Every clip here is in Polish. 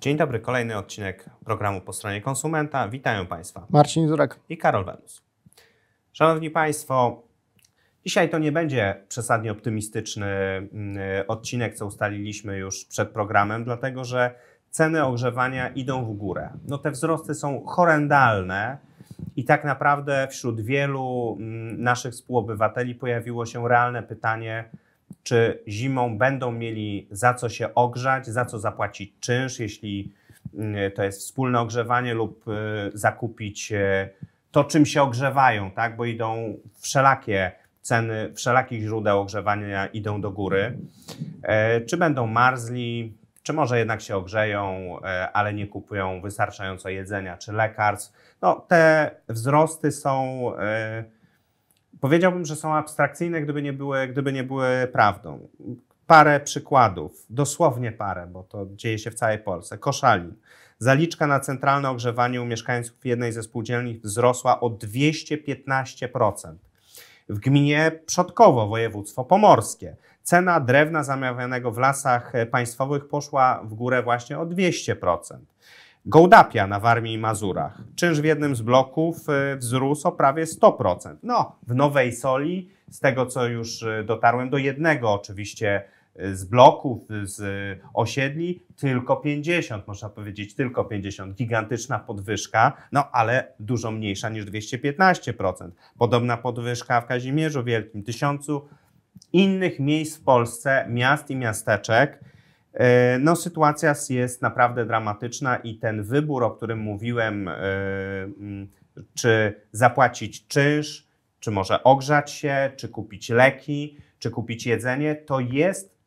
Dzień dobry, kolejny odcinek programu po stronie konsumenta. Witają Państwa. Marcin Zurek i Karol Wenus. Szanowni Państwo, dzisiaj to nie będzie przesadnie optymistyczny mm, odcinek, co ustaliliśmy już przed programem, dlatego że ceny ogrzewania idą w górę. No te wzrosty są horrendalne. I tak naprawdę wśród wielu mm, naszych współobywateli pojawiło się realne pytanie, czy zimą będą mieli za co się ogrzać, za co zapłacić czynsz, jeśli mm, to jest wspólne ogrzewanie lub y, zakupić y, to, czym się ogrzewają, tak? bo idą wszelakie ceny wszelakich źródeł ogrzewania idą do góry. E, czy będą marzli, czy może jednak się ogrzeją, e, ale nie kupują wystarczająco jedzenia czy lekarstw. No, te wzrosty są e, powiedziałbym, że są abstrakcyjne, gdyby nie były, gdyby nie były prawdą. Parę przykładów, dosłownie parę, bo to dzieje się w całej Polsce. Koszalin. Zaliczka na centralne ogrzewanie u mieszkańców jednej ze spółdzielni wzrosła o 215%. W gminie Przodkowo, województwo pomorskie, cena drewna zamawianego w lasach państwowych poszła w górę właśnie o 200%. Gołdapia na Warmii i Mazurach. Czynsz w jednym z bloków y, wzrósł o prawie 100%. No, w Nowej Soli, z tego co już y, dotarłem, do jednego oczywiście y, z bloków, z osiedli, tylko 50, można powiedzieć, tylko 50. Gigantyczna podwyżka, no ale dużo mniejsza niż 215%. Podobna podwyżka w Kazimierzu Wielkim, tysiącu innych miejsc w Polsce, miast i miasteczek E, no, sytuacja jest naprawdę dramatyczna i ten wybór, o którym mówiłem, e, czy zapłacić czynsz, czy może ogrzać się, czy kupić leki, czy kupić jedzenie, to jest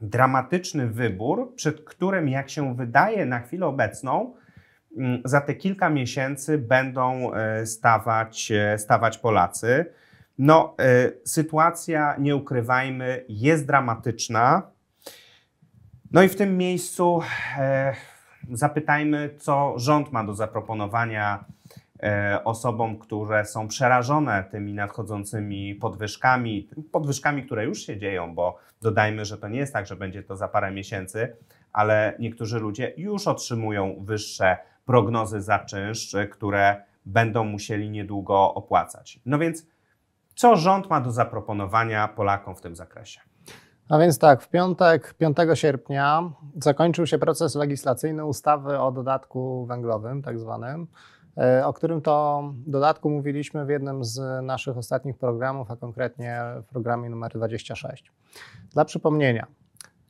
dramatyczny wybór, przed którym, jak się wydaje na chwilę obecną, za te kilka miesięcy będą e, stawać, stawać Polacy. No, sytuacja, nie ukrywajmy, jest dramatyczna. No i w tym miejscu e, zapytajmy, co rząd ma do zaproponowania e, osobom, które są przerażone tymi nadchodzącymi podwyżkami, podwyżkami, które już się dzieją, bo dodajmy, że to nie jest tak, że będzie to za parę miesięcy, ale niektórzy ludzie już otrzymują wyższe prognozy za czynsz, które będą musieli niedługo opłacać. No więc, co rząd ma do zaproponowania Polakom w tym zakresie? No więc tak, w piątek, 5 sierpnia, zakończył się proces legislacyjny ustawy o dodatku węglowym, tak zwanym, e, o którym to dodatku mówiliśmy w jednym z naszych ostatnich programów, a konkretnie w programie numer 26. Dla przypomnienia,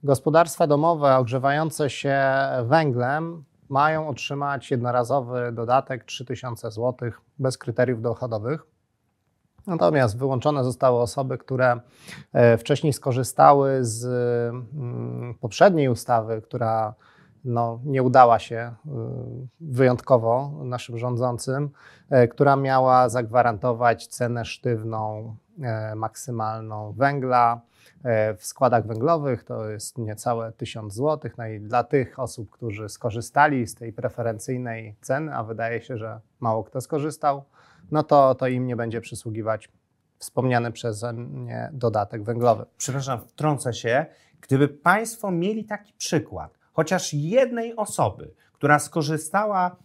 gospodarstwa domowe ogrzewające się węglem mają otrzymać jednorazowy dodatek 3000 zł bez kryteriów dochodowych Natomiast wyłączone zostały osoby, które e, wcześniej skorzystały z mm, poprzedniej ustawy, która no, nie udała się e, wyjątkowo naszym rządzącym, e, która miała zagwarantować cenę sztywną maksymalną węgla. W składach węglowych to jest niecałe 1000 zł. No i dla tych osób, którzy skorzystali z tej preferencyjnej ceny, a wydaje się, że mało kto skorzystał, no to, to im nie będzie przysługiwać wspomniany przeze mnie dodatek węglowy. Przepraszam, wtrącę się. Gdyby Państwo mieli taki przykład, chociaż jednej osoby, która skorzystała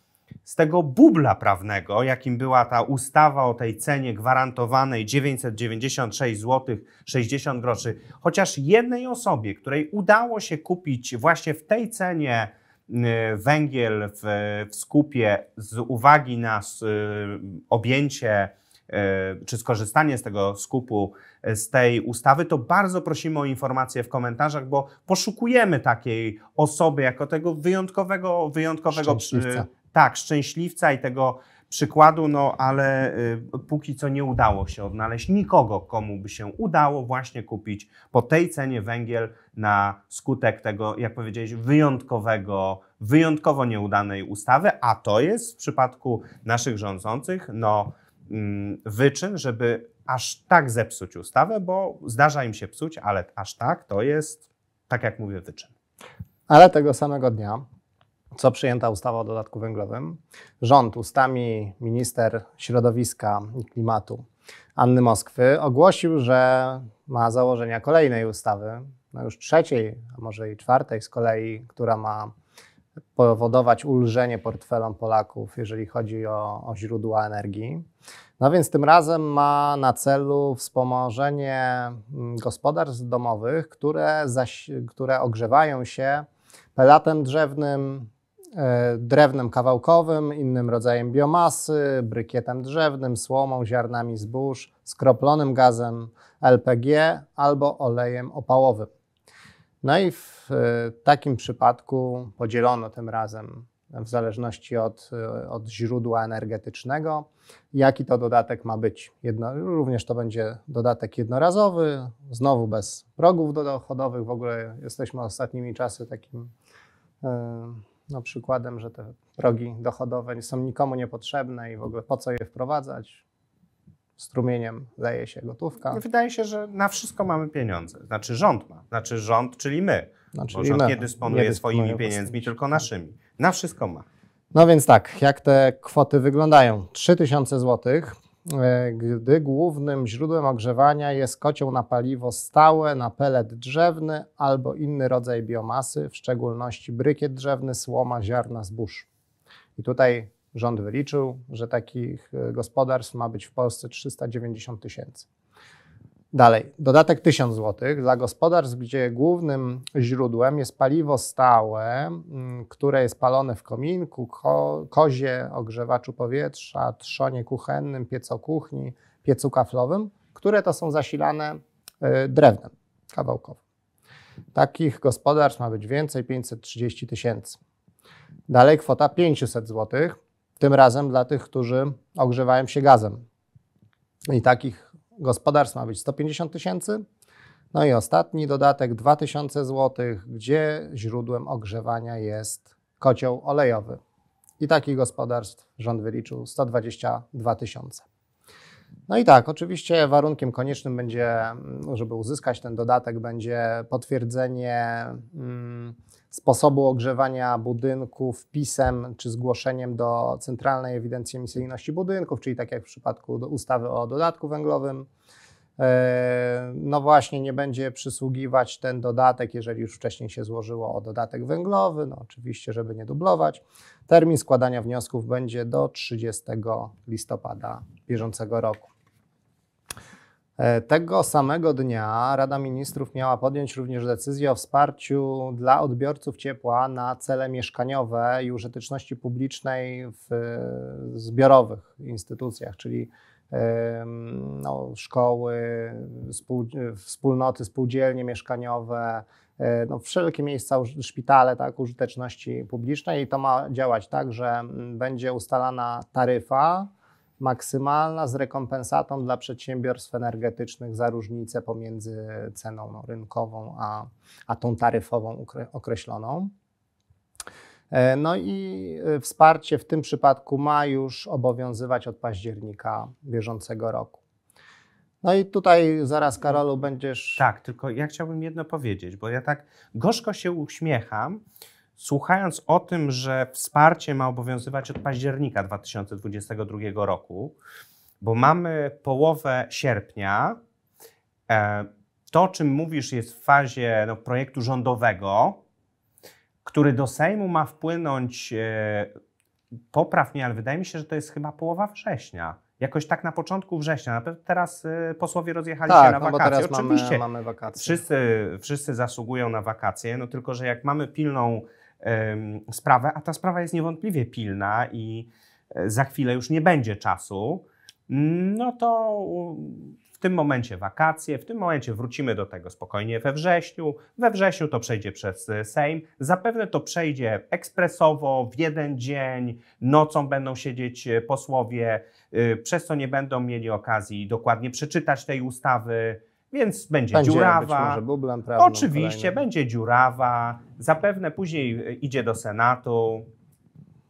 z tego bubla prawnego, jakim była ta ustawa o tej cenie gwarantowanej 996 zł 60 groszy, chociaż jednej osobie, której udało się kupić właśnie w tej cenie Y, węgiel w, w skupie z uwagi na y, objęcie y, czy skorzystanie z tego skupu, z tej ustawy, to bardzo prosimy o informacje w komentarzach, bo poszukujemy takiej osoby jako tego wyjątkowego, wyjątkowego szczęśliwca. tak, szczęśliwca i tego przykładu, no ale y, póki co nie udało się odnaleźć nikogo, komu by się udało właśnie kupić po tej cenie węgiel na skutek tego, jak powiedziałeś, wyjątkowego, wyjątkowo nieudanej ustawy, a to jest w przypadku naszych rządzących no, mm, wyczyn, żeby aż tak zepsuć ustawę, bo zdarza im się psuć, ale aż tak to jest, tak jak mówię, wyczyn. Ale tego samego dnia co przyjęta ustawa o dodatku węglowym. Rząd ustami minister środowiska i klimatu Anny Moskwy ogłosił, że ma założenia kolejnej ustawy, no już trzeciej, a może i czwartej z kolei, która ma powodować ulżenie portfelom Polaków, jeżeli chodzi o, o źródła energii. No więc tym razem ma na celu wspomożenie mm, gospodarstw domowych, które, zaś, które ogrzewają się pelatem drzewnym, E, drewnem kawałkowym, innym rodzajem biomasy, brykietem drzewnym, słomą, ziarnami zbóż, skroplonym gazem LPG albo olejem opałowym. No i w e, takim przypadku podzielono tym razem w zależności od, e, od źródła energetycznego, jaki to dodatek ma być. Jedno, również to będzie dodatek jednorazowy, znowu bez progów dochodowych. W ogóle jesteśmy ostatnimi czasy takim. Yy, no, przykładem, że te progi dochodowe są nikomu niepotrzebne i w ogóle po co je wprowadzać. Strumieniem leje się gotówka. Wydaje się, że na wszystko mamy pieniądze. Znaczy rząd ma, znaczy rząd, czyli my. No, Bo rząd my nie dysponuje, nie dysponuje swoimi pieniędzmi, tylko naszymi. Na wszystko ma. No więc tak, jak te kwoty wyglądają? 3000 zł E, gdy głównym źródłem ogrzewania jest kocioł na paliwo stałe, na pelet drzewny albo inny rodzaj biomasy, w szczególności brykiet drzewny, słoma, ziarna zbóż. I tutaj rząd wyliczył, że takich e, gospodarstw ma być w Polsce 390 tysięcy. Dalej, dodatek 1000 zł dla gospodarstw, gdzie głównym źródłem jest paliwo stałe, mm, które jest palone w kominku, ko kozie, ogrzewaczu powietrza, trzonie kuchennym, piecokuchni, piecu kaflowym, które to są zasilane y, drewnem kawałkowym. Takich gospodarstw ma być więcej, 530 tysięcy. Dalej kwota 500 zł, tym razem dla tych, którzy ogrzewają się gazem. I takich gospodarstw ma być 150 tysięcy. No i ostatni dodatek 2000 zł, gdzie źródłem ogrzewania jest kocioł olejowy. I takich gospodarstw rząd wyliczył 122 tysiące. No i tak, oczywiście warunkiem koniecznym będzie, mm, żeby uzyskać ten dodatek, będzie potwierdzenie mm, sposobu ogrzewania budynku wpisem czy zgłoszeniem do Centralnej Ewidencji Emisyjności Budynków, czyli tak jak w przypadku ustawy o dodatku węglowym. E, no właśnie, nie będzie przysługiwać ten dodatek, jeżeli już wcześniej się złożyło o dodatek węglowy, no oczywiście, żeby nie dublować. Termin składania wniosków będzie do 30 listopada bieżącego roku. E, tego samego dnia Rada Ministrów miała podjąć również decyzję o wsparciu dla odbiorców ciepła na cele mieszkaniowe i użyteczności publicznej w e, zbiorowych instytucjach, czyli e, no, szkoły, spół, wspólnoty, spółdzielnie mieszkaniowe, no, wszelkie miejsca, szpitale tak, użyteczności publicznej. I to ma działać tak, że będzie ustalana taryfa maksymalna z rekompensatą dla przedsiębiorstw energetycznych za różnicę pomiędzy ceną rynkową a, a tą taryfową określoną. E, no i e, wsparcie w tym przypadku ma już obowiązywać od października bieżącego roku. No i tutaj zaraz, Karolu, będziesz. Tak, tylko ja chciałbym jedno powiedzieć, bo ja tak gorzko się uśmiecham, słuchając o tym, że wsparcie ma obowiązywać od października 2022 roku, bo mamy połowę sierpnia, e, to o czym mówisz jest w fazie no, projektu rządowego, który do Sejmu ma wpłynąć, e, poprawnie, ale wydaje mi się, że to jest chyba połowa września. Jakoś tak na początku września. Teraz e, posłowie rozjechali tak, się na no wakacje. Oczywiście mamy, mamy, wakacje. Wszyscy, wszyscy zasługują na wakacje, no tylko że jak mamy pilną sprawę, a ta sprawa jest niewątpliwie pilna i e, za chwilę już nie będzie czasu, no to w tym momencie wakacje, w tym momencie wrócimy do tego spokojnie we wrześniu. We wrześniu to przejdzie przez e, Sejm. Zapewne to przejdzie ekspresowo, w jeden dzień, nocą będą siedzieć e, posłowie, przez co nie będą mieli okazji dokładnie przeczytać tej ustawy więc będzie, będzie dziurawa. Bublem, Oczywiście, kolejnym. będzie dziurawa. Zapewne później y, idzie do Senatu.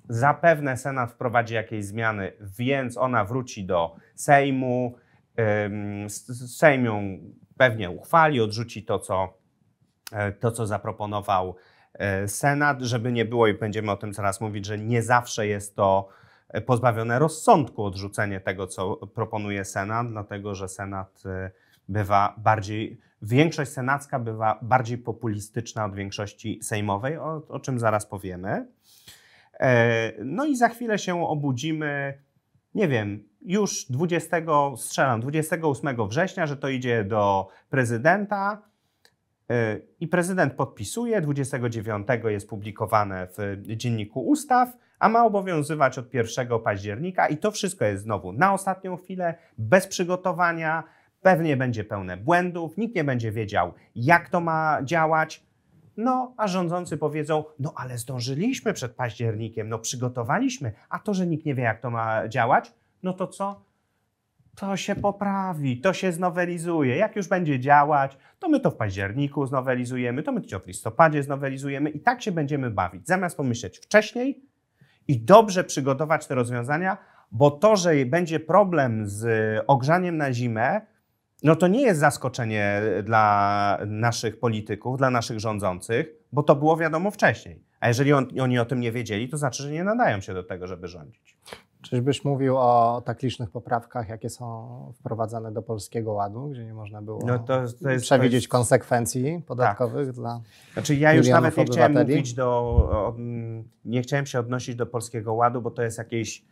Zapewne Senat wprowadzi jakieś zmiany, więc ona wróci do Sejmu. Sejm ją pewnie uchwali, odrzuci to, co, e, to, co zaproponował e, Senat, żeby nie było i będziemy o tym zaraz mówić, że nie zawsze jest to e, pozbawione rozsądku odrzucenie tego, co proponuje Senat, dlatego że Senat bywa bardziej, większość senacka bywa bardziej populistyczna od większości sejmowej, o, o czym zaraz powiemy. E, no i za chwilę się obudzimy, nie wiem, już 20, strzelam, 28 września, że to idzie do prezydenta e, i prezydent podpisuje, 29 jest publikowane w Dzienniku Ustaw, a ma obowiązywać od 1 października i to wszystko jest znowu na ostatnią chwilę, bez przygotowania, pewnie będzie pełne błędów, nikt nie będzie wiedział, jak to ma działać. No, a rządzący powiedzą: No, ale zdążyliśmy przed październikiem, no, przygotowaliśmy, a to, że nikt nie wie, jak to ma działać, no to co? To się poprawi, to się znowelizuje. Jak już będzie działać, to my to w październiku znowelizujemy, to my to w listopadzie znowelizujemy i tak się będziemy bawić. Zamiast pomyśleć wcześniej i dobrze przygotować te rozwiązania, bo to, że będzie problem z ogrzaniem na zimę, no to nie jest zaskoczenie e, dla naszych polityków, dla naszych rządzących, bo to było wiadomo wcześniej. A jeżeli on, oni o tym nie wiedzieli, to znaczy, że nie nadają się do tego, żeby rządzić. byś mówił o tak licznych poprawkach, jakie są wprowadzane do Polskiego Ładu, gdzie nie można było no to, to jest, przewidzieć to jest... konsekwencji podatkowych tak. dla Znaczy ja już nawet nie chciałem mówić do, nie chciałem się odnosić do Polskiego Ładu, bo to jest jakieś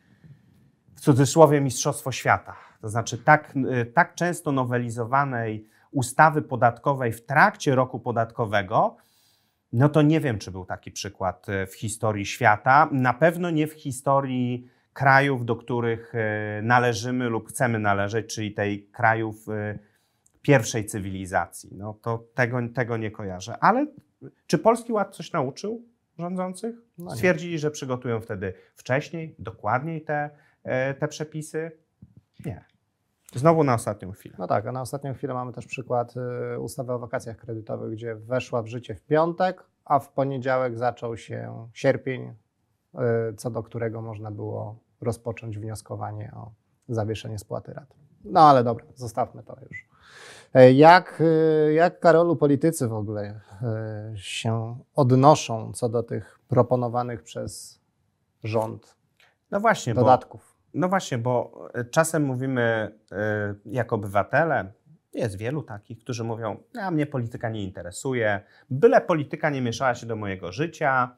cudzysłowie Mistrzostwo Świata. To znaczy tak, y, tak często nowelizowanej ustawy podatkowej w trakcie roku podatkowego, no to nie wiem, czy był taki przykład y, w historii świata. Na pewno nie w historii krajów, do których y, należymy lub chcemy należeć, czyli tej krajów pierwszej cywilizacji. No to tego, tego nie kojarzę. Ale czy Polski Ład coś nauczył rządzących? No Stwierdzili, że przygotują wtedy wcześniej, dokładniej te E, te przepisy? Nie. Znowu na ostatnią chwilę. No tak, a na ostatnią chwilę mamy też przykład y, ustawy o wakacjach kredytowych, gdzie weszła w życie w piątek, a w poniedziałek zaczął się sierpień, y, co do którego można było rozpocząć wnioskowanie o zawieszenie spłaty rat. No ale dobra, zostawmy to już. E, jak, y, jak Karolu politycy w ogóle się odnoszą co do tych proponowanych przez rząd no właśnie, dodatków? No właśnie, bo e, czasem mówimy e, jako obywatele, jest wielu takich, którzy mówią, a mnie polityka nie interesuje, byle polityka nie mieszała się do mojego życia,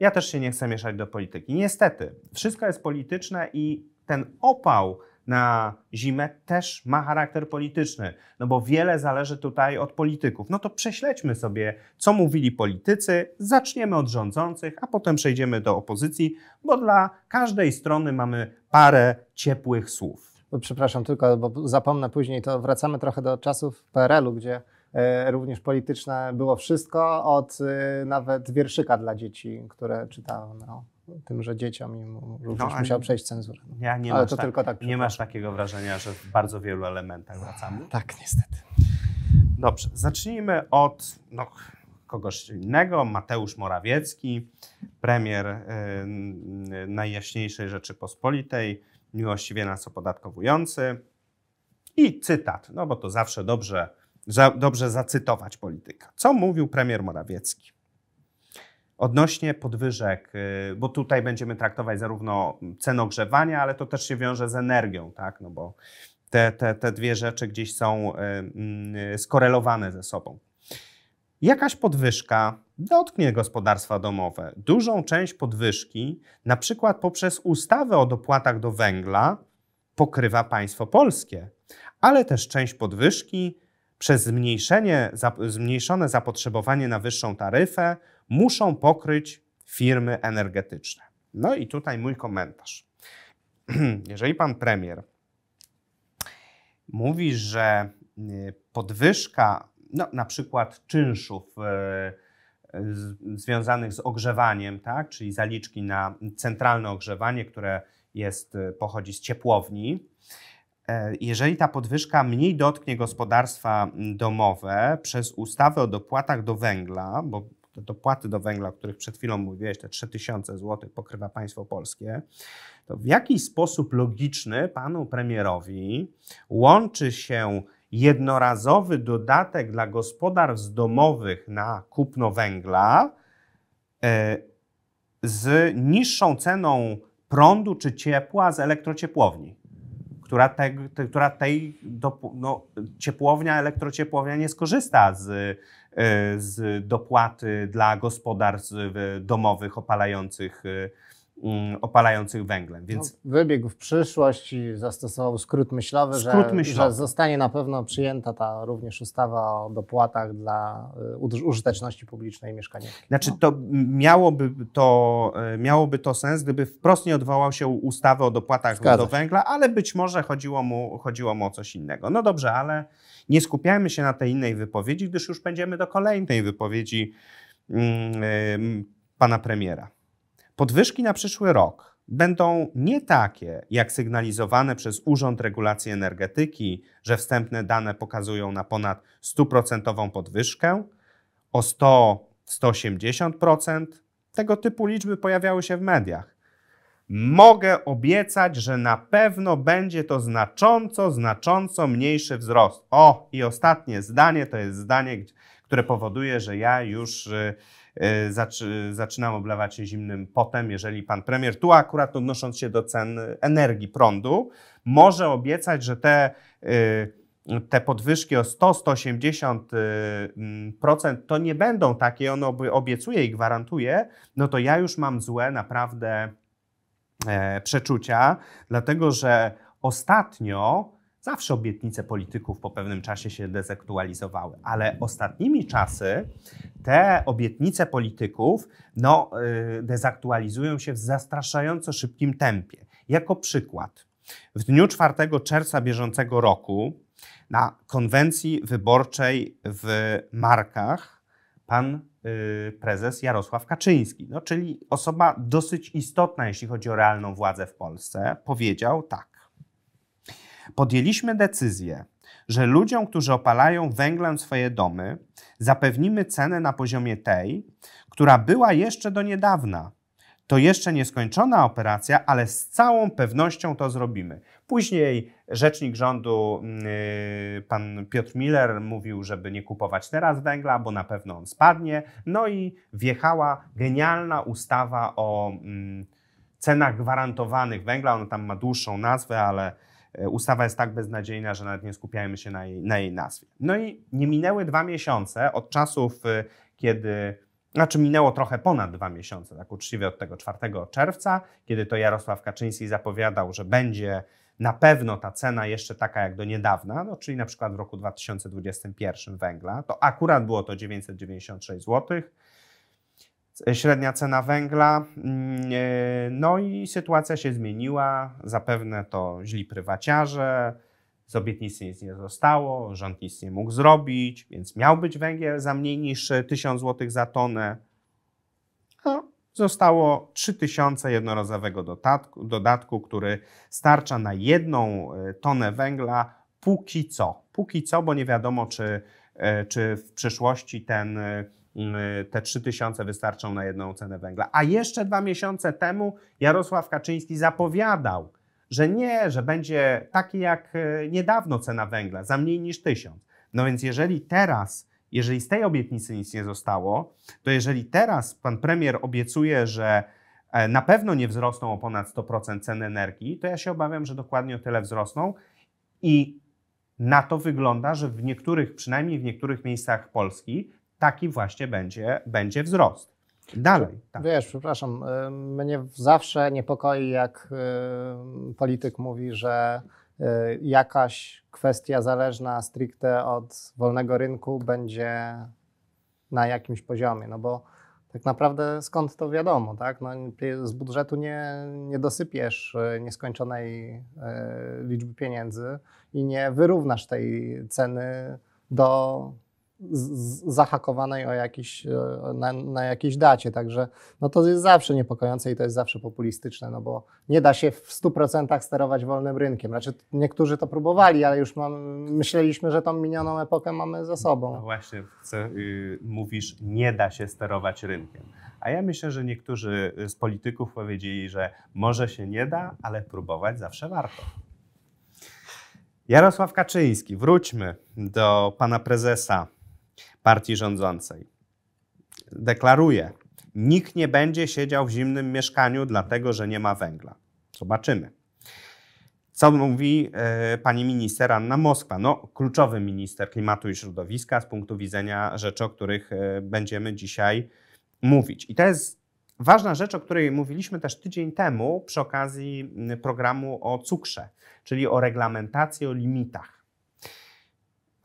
ja też się nie chcę mieszać do polityki. Niestety, wszystko jest polityczne i ten opał na zimę też ma charakter polityczny, no bo wiele zależy tutaj od polityków. No to prześledźmy sobie, co mówili politycy, zaczniemy od rządzących, a potem przejdziemy do opozycji, bo dla każdej strony mamy parę ciepłych słów. No, przepraszam tylko, bo zapomnę później, to wracamy trochę do czasów PRL-u, gdzie e, również polityczne było wszystko, od e, nawet wierszyka dla dzieci, które czytałem. No tym, że dzieciom im również no, przejść cenzurę. No. Ja nie Ale to tak, tylko tak. Nie masz takiego wrażenia, że w bardzo wielu elementach wracamy? Tak, niestety. Dobrze, zacznijmy od no, kogoś innego. Mateusz Morawiecki, premier y, Najjaśniejszej Rzeczypospolitej, miłościwie nas opodatkowujący. I cytat, no bo to zawsze dobrze, za, dobrze zacytować polityka. Co mówił premier Morawiecki? Odnośnie podwyżek, y, bo tutaj będziemy traktować zarówno cenę ogrzewania, ale to też się wiąże z energią, tak? No bo te, te, te dwie rzeczy gdzieś są y, mm, skorelowane ze sobą. Jakaś podwyżka dotknie gospodarstwa domowe. Dużą część podwyżki, na przykład poprzez ustawę o dopłatach do węgla, pokrywa państwo polskie, ale też część podwyżki przez zmniejszenie, zmniejszone zapotrzebowanie na wyższą taryfę muszą pokryć firmy energetyczne. No i tutaj mój komentarz. Jeżeli pan premier mówi, że y, podwyżka no, na przykład czynszów y, związanych z ogrzewaniem, tak, czyli zaliczki na centralne ogrzewanie, które jest, y, pochodzi z ciepłowni, e, jeżeli ta podwyżka mniej dotknie gospodarstwa mm, domowe przez ustawę o dopłatach do węgla, bo te dopłaty do węgla, o których przed chwilą mówiłeś, te 3000 zł pokrywa państwo polskie, to w jaki sposób logiczny panu premierowi łączy się jednorazowy dodatek dla gospodarstw domowych na kupno węgla e, z niższą ceną prądu czy ciepła z elektrociepłowni, która, te, te która tej do, no, ciepłownia, elektrociepłownia nie skorzysta z E, z dopłaty dla gospodarstw e, domowych opalających, e, mm, opalających węglem. No, Więc... No, wybiegł w przyszłość i zastosował skrót myślowy, skrót że, myślowy. że zostanie na pewno przyjęta ta również ustawa o dopłatach dla użyteczności publicznej mieszkania. Znaczy no. to miałoby, to miałoby to sens, gdyby wprost nie odwołał się ustawy o dopłatach Zgadza. do węgla, ale być może chodziło mu, chodziło mu o coś innego. No dobrze, ale nie skupiajmy się na tej innej wypowiedzi, gdyż już będziemy do kolejnej wypowiedzi mm, pana premiera. Podwyżki na przyszły rok będą nie takie, jak sygnalizowane przez Urząd Regulacji Energetyki, że wstępne dane pokazują na ponad 100% podwyżkę, o 100, 180%. Tego typu liczby pojawiały się w mediach mogę obiecać, że na pewno będzie to znacząco, znacząco mniejszy wzrost. O, i ostatnie zdanie to jest zdanie, które powoduje, że ja już y, y, zaczynam oblewać się zimnym potem, jeżeli pan premier, tu akurat odnosząc się do cen energii, prądu, może obiecać, że te, y, te podwyżki o 100-180% mm, to nie będą takie, ono obiecuje i gwarantuje, no to ja już mam złe naprawdę E, przeczucia, dlatego że ostatnio zawsze obietnice polityków po pewnym czasie się dezaktualizowały, ale ostatnimi czasy te obietnice polityków no, y, dezaktualizują się w zastraszająco szybkim tempie. Jako przykład, w dniu 4 czerwca bieżącego roku na konwencji wyborczej w Markach pan Y, prezes Jarosław Kaczyński, no, czyli osoba dosyć istotna, jeśli chodzi o realną władzę w Polsce, powiedział tak. Podjęliśmy decyzję, że ludziom, którzy opalają węglem swoje domy, zapewnimy cenę na poziomie tej, która była jeszcze do niedawna, to jeszcze nieskończona operacja, ale z całą pewnością to zrobimy. Później rzecznik rządu, mm, y, pan Piotr Miller, mówił, żeby nie kupować teraz węgla, bo na pewno on spadnie. No i wjechała genialna ustawa o mm, cenach gwarantowanych węgla. Ona tam ma dłuższą nazwę, ale y, ustawa jest tak beznadziejna, że nawet nie skupiajmy się na jej, na jej nazwie. No i nie minęły dwa miesiące od czasów, y, kiedy znaczy minęło trochę ponad dwa miesiące, tak uczciwie od tego 4 czerwca, kiedy to Jarosław Kaczyński zapowiadał, że będzie na pewno ta cena jeszcze taka jak do niedawna, no, czyli na przykład w roku 2021 węgla, to akurat było to 996 zł. E, średnia cena węgla, mm, e, no i sytuacja się zmieniła. Zapewne to źli prywaciarze, z obietnicy nic nie zostało, rząd nic nie mógł zrobić, więc miał być węgiel za mniej niż 1000 e, zł za tonę. No, zostało 3000 jednorazowego dodatku, dodatku, który starcza na jedną e, tonę węgla póki co. Póki co, bo nie wiadomo, czy, e, czy w przyszłości ten, te 3000 wystarczą na jedną cenę węgla. A jeszcze dwa miesiące temu Jarosław Kaczyński zapowiadał, że nie, że będzie takie jak e, niedawno cena węgla, za mniej niż tysiąc. No więc jeżeli teraz, jeżeli z tej obietnicy nic nie zostało, to jeżeli teraz pan premier obiecuje, że e, na pewno nie wzrosną o ponad 100% cen energii, to ja się obawiam, że dokładnie o tyle wzrosną i na to wygląda, że w niektórych, przynajmniej w niektórych miejscach Polski, taki właśnie będzie, będzie wzrost. Dalej. Tak. Wiesz, przepraszam, y, mnie zawsze niepokoi, jak y, polityk mówi, że y, jakaś kwestia zależna stricte od wolnego rynku będzie na jakimś poziomie, no bo tak naprawdę skąd to wiadomo, tak? No, z budżetu nie, nie dosypiesz nieskończonej liczby pieniędzy i nie wyrównasz tej ceny do zahakowanej o jakiś, e, na, na jakiejś dacie. Także no to jest zawsze niepokojące i to jest zawsze populistyczne, no bo nie da się w 100% sterować wolnym rynkiem. Znaczy niektórzy to próbowali, ale już mam, myśleliśmy, że tą minioną epokę mamy za sobą. No właśnie, yy, mówisz, nie da się sterować rynkiem. A ja myślę, że niektórzy z polityków powiedzieli, że może się nie da, ale próbować zawsze warto. Jarosław Kaczyński, wróćmy do pana prezesa partii rządzącej. Deklaruje, nikt nie będzie siedział w zimnym mieszkaniu, dlatego że nie ma węgla. Zobaczymy. Co mówi e, pani minister Anna Moskwa? No, kluczowy minister klimatu i środowiska z punktu widzenia rzeczy, o których e, będziemy dzisiaj mówić. I to jest ważna rzecz, o której mówiliśmy też tydzień temu przy okazji programu o cukrze, czyli o reglamentacji, o limitach.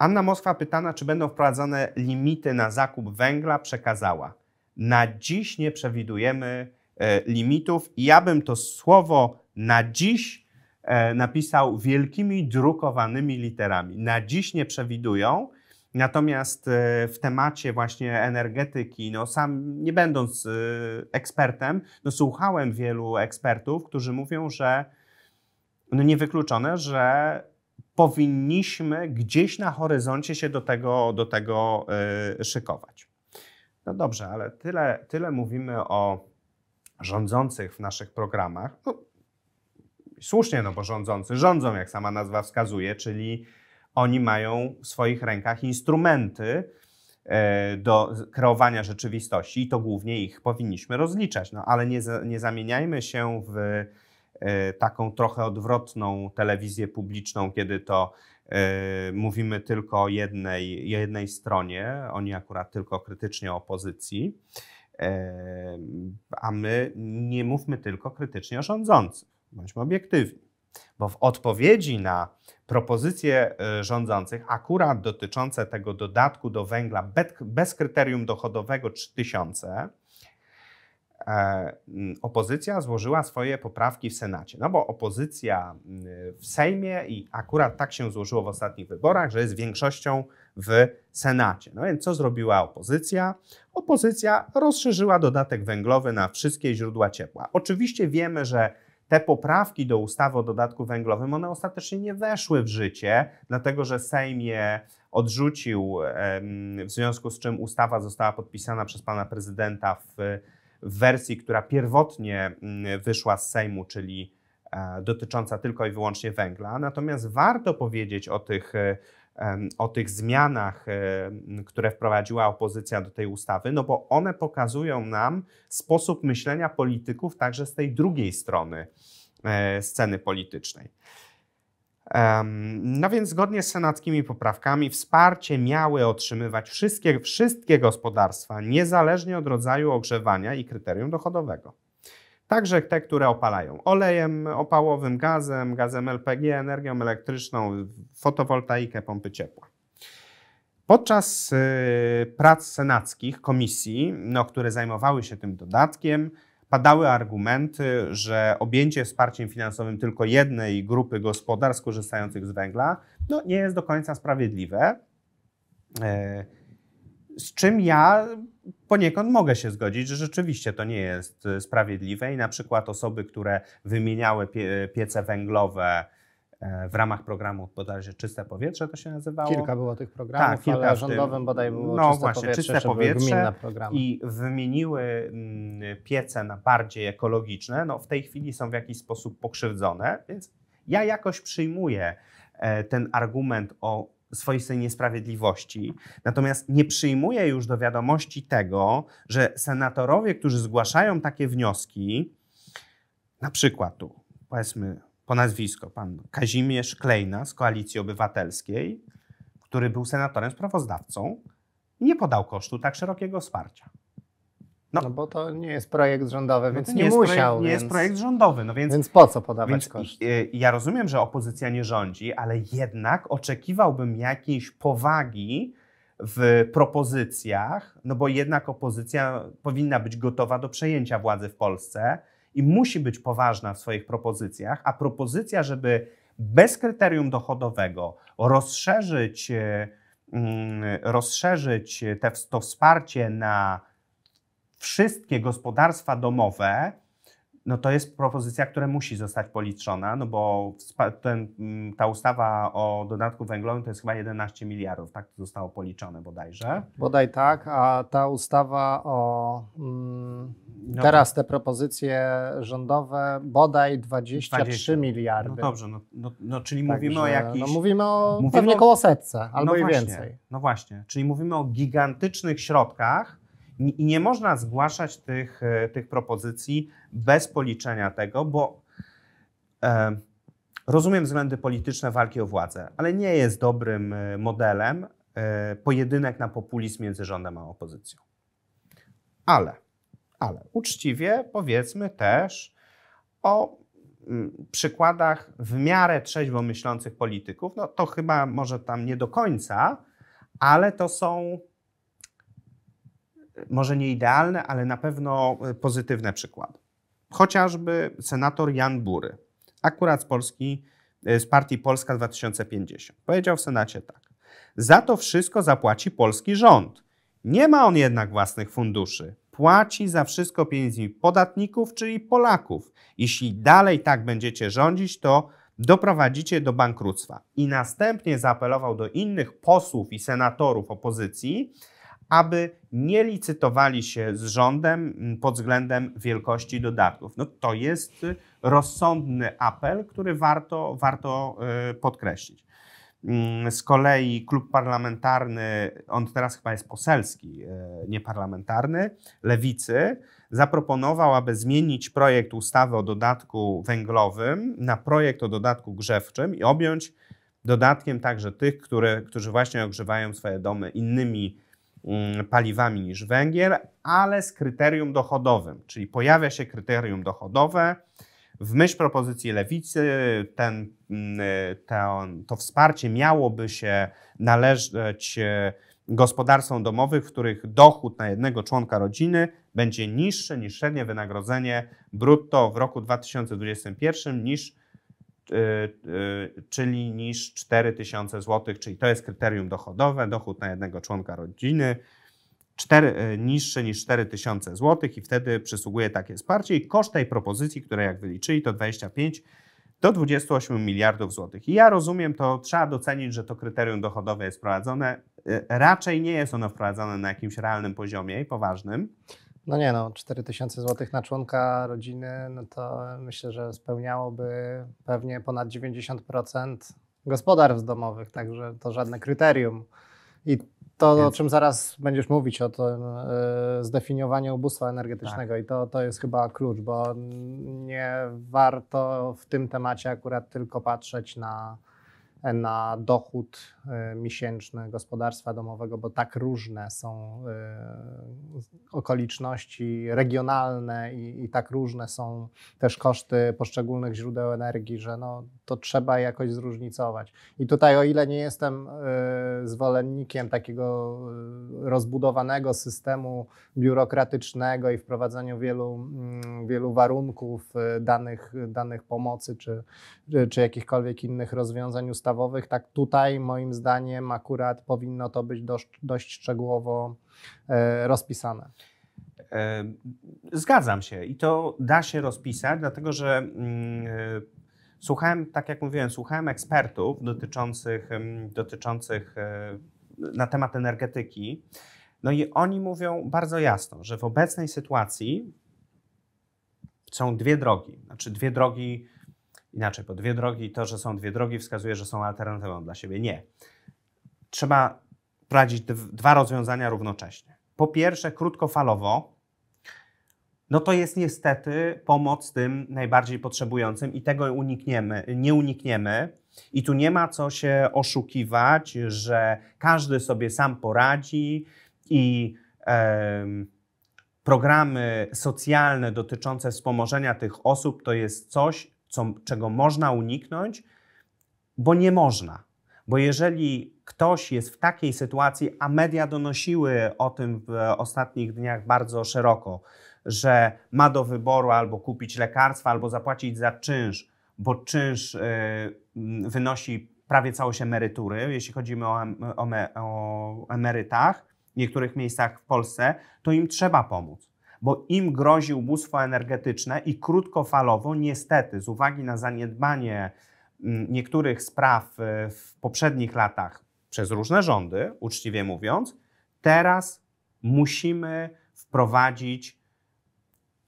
Anna Moskwa pytana, czy będą wprowadzane limity na zakup węgla, przekazała. Na dziś nie przewidujemy e, limitów i ja bym to słowo na dziś e, napisał wielkimi drukowanymi literami. Na dziś nie przewidują, natomiast e, w temacie właśnie energetyki, no sam nie będąc ekspertem, no słuchałem wielu ekspertów, którzy mówią, że no niewykluczone, że powinniśmy gdzieś na horyzoncie się do tego, do tego y, szykować. No dobrze, ale tyle, tyle mówimy o rządzących w naszych programach. No, słusznie, no bo rządzący rządzą, jak sama nazwa wskazuje, czyli oni mają w swoich rękach instrumenty y, do kreowania rzeczywistości i to głównie ich powinniśmy rozliczać. No ale nie, nie zamieniajmy się w E, taką trochę odwrotną telewizję publiczną, kiedy to e, mówimy tylko o jednej, jednej stronie, oni akurat tylko krytycznie o opozycji, e, a my nie mówmy tylko krytycznie o rządzących, bądźmy obiektywni. Bo w odpowiedzi na propozycje rządzących, akurat dotyczące tego dodatku do węgla bez kryterium dochodowego 3000, E, opozycja złożyła swoje poprawki w Senacie. No bo opozycja w Sejmie i akurat tak się złożyło w ostatnich wyborach, że jest większością w Senacie. No więc co zrobiła opozycja? Opozycja rozszerzyła dodatek węglowy na wszystkie źródła ciepła. Oczywiście wiemy, że te poprawki do ustawy o dodatku węglowym, one ostatecznie nie weszły w życie, dlatego że Sejm je odrzucił, w związku z czym ustawa została podpisana przez pana prezydenta w w wersji, która pierwotnie mm, wyszła z Sejmu, czyli e, dotycząca tylko i wyłącznie węgla. Natomiast warto powiedzieć o tych, e, o tych zmianach, e, które wprowadziła opozycja do tej ustawy, no bo one pokazują nam sposób myślenia polityków także z tej drugiej strony sceny politycznej. No więc zgodnie z senackimi poprawkami wsparcie miały otrzymywać wszystkie, wszystkie gospodarstwa, niezależnie od rodzaju ogrzewania i kryterium dochodowego. Także te, które opalają olejem opałowym, gazem, gazem LPG, energią elektryczną, fotowoltaikę, pompy ciepła. Podczas y, prac senackich komisji, no, które zajmowały się tym dodatkiem, Padały argumenty, że objęcie wsparciem finansowym tylko jednej grupy gospodarstw korzystających z węgla no, nie jest do końca sprawiedliwe. E, z czym ja poniekąd mogę się zgodzić, że rzeczywiście to nie jest e, sprawiedliwe i na przykład osoby, które wymieniały piece węglowe E, w ramach programu bodajże Czyste Powietrze to się nazywało. Kilka było tych programów, tak, kilka ale rządowym bodaj było no, Czyste właśnie, Powietrze, czyste powietrze i wymieniły mm, piece na bardziej ekologiczne. No, w tej chwili są w jakiś sposób pokrzywdzone, więc ja jakoś przyjmuję e, ten argument o swoistej niesprawiedliwości. Natomiast nie przyjmuję już do wiadomości tego, że senatorowie, którzy zgłaszają takie wnioski, na przykład tu, powiedzmy, po nazwisko, pan Kazimierz Klejna z Koalicji Obywatelskiej, który był senatorem sprawozdawcą, nie podał kosztu tak szerokiego wsparcia. No, no bo to nie jest projekt rządowy, no więc nie, nie musiał. Projekt, nie więc... jest projekt rządowy, no więc... Więc po co podawać więc, koszt? E, ja rozumiem, że opozycja nie rządzi, ale jednak oczekiwałbym jakiejś powagi w propozycjach, no bo jednak opozycja powinna być gotowa do przejęcia władzy w Polsce, i musi być poważna w swoich propozycjach, a propozycja, żeby bez kryterium dochodowego rozszerzyć, e, mm, rozszerzyć te, to wsparcie na wszystkie gospodarstwa domowe, no to jest propozycja, która musi zostać policzona, no bo ten, mm, ta ustawa o dodatku węglowym to jest chyba 11 miliardów, tak to zostało policzone bodajże. Bodaj tak, a ta ustawa o mm, no teraz te propozycje rządowe bodaj 23 20. miliardy. No dobrze, no, no, no czyli tak, mówimy że, o jakichś... No mówimy o mówimy pewnie o, koło setce albo no i właśnie, więcej. No właśnie, czyli mówimy o gigantycznych środkach, i nie można zgłaszać tych, e, tych propozycji bez policzenia tego, bo e, rozumiem względy polityczne walki o władzę, ale nie jest dobrym e, modelem e, pojedynek na populizm między rządem a opozycją. Ale, ale uczciwie powiedzmy też o mm, przykładach w miarę trzeźwo myślących polityków, no to chyba może tam nie do końca, ale to są może nie idealne, ale na pewno e, pozytywne przykłady. Chociażby senator Jan Bury, akurat z Polski, e, z partii Polska 2050. Powiedział w Senacie tak. Za to wszystko zapłaci polski rząd. Nie ma on jednak własnych funduszy. Płaci za wszystko pieniędzmi podatników, czyli Polaków. Jeśli dalej tak będziecie rządzić, to doprowadzicie do bankructwa. I następnie zaapelował do innych posłów i senatorów opozycji, aby nie licytowali się z rządem mm, pod względem wielkości dodatków. No to jest y, rozsądny apel, który warto, warto y, podkreślić. Mm, z kolei klub parlamentarny, on teraz chyba jest poselski, y, nieparlamentarny, lewicy, zaproponował, aby zmienić projekt ustawy o dodatku węglowym na projekt o dodatku grzewczym i objąć dodatkiem także tych, które, którzy właśnie ogrzewają swoje domy innymi Mm, paliwami niż węgiel, ale z kryterium dochodowym, czyli pojawia się kryterium dochodowe. W myśl propozycji lewicy ten, mm, ten, to wsparcie miałoby się należeć e, gospodarstwom domowych, w których dochód na jednego członka rodziny będzie niższy niż średnie wynagrodzenie brutto w roku 2021 niż Y, y, czyli niż 4000 zł, czyli to jest kryterium dochodowe, dochód na jednego członka rodziny, 4, y, niższy niż 4000 zł i wtedy przysługuje takie wsparcie i koszt tej propozycji, które jak wyliczyli to 25 do 28 miliardów złotych. I ja rozumiem, to trzeba docenić, że to kryterium dochodowe jest wprowadzone. Raczej nie jest ono wprowadzone na jakimś realnym poziomie i poważnym. No nie no, 4000 zł na członka rodziny, no to myślę, że spełniałoby pewnie ponad 90% gospodarstw domowych, także to żadne kryterium. I to, Więc... o czym zaraz będziesz mówić, o tym y, zdefiniowaniu ubóstwa energetycznego tak. i to, to jest chyba klucz, bo nie warto w tym temacie akurat tylko patrzeć na na dochód e, miesięczny gospodarstwa domowego, bo tak różne są e, okoliczności regionalne i, i, tak różne są też koszty poszczególnych źródeł energii, że no, to trzeba jakoś zróżnicować. I tutaj, o ile nie jestem e, zwolennikiem takiego rozbudowanego systemu biurokratycznego i wprowadzaniu wielu, mm, wielu warunków danych, danych pomocy czy, czy jakichkolwiek innych rozwiązań ustawowych, tak tutaj moim zdaniem akurat powinno to być dość, dość szczegółowo e, rozpisane. E, zgadzam się i to da się rozpisać, dlatego że mm, e, słuchałem, tak jak mówiłem, słuchałem ekspertów dotyczących, mm, dotyczących na temat energetyki. No i oni mówią bardzo jasno, że w obecnej sytuacji są dwie drogi, znaczy dwie drogi inaczej, po dwie drogi, to, że są dwie drogi, wskazuje, że są alternatywą dla siebie. Nie. Trzeba prowadzić dwa rozwiązania równocześnie. Po pierwsze, krótkofalowo, no to jest niestety pomoc tym najbardziej potrzebującym i tego unikniemy, nie unikniemy. I tu nie ma co się oszukiwać, że każdy sobie sam poradzi i e, programy socjalne dotyczące wspomożenia tych osób to jest coś, co, czego można uniknąć, bo nie można. Bo jeżeli ktoś jest w takiej sytuacji, a media donosiły o tym w ostatnich dniach bardzo szeroko, że ma do wyboru albo kupić lekarstwa, albo zapłacić za czynsz, bo czynsz y, wynosi prawie całość emerytury, jeśli chodzimy o, o, o emerytach, w niektórych miejscach w Polsce, to im trzeba pomóc bo im grozi ubóstwo energetyczne i krótkofalowo, niestety, z uwagi na zaniedbanie mm, niektórych spraw e, w poprzednich latach przez różne rządy, uczciwie mówiąc, teraz musimy wprowadzić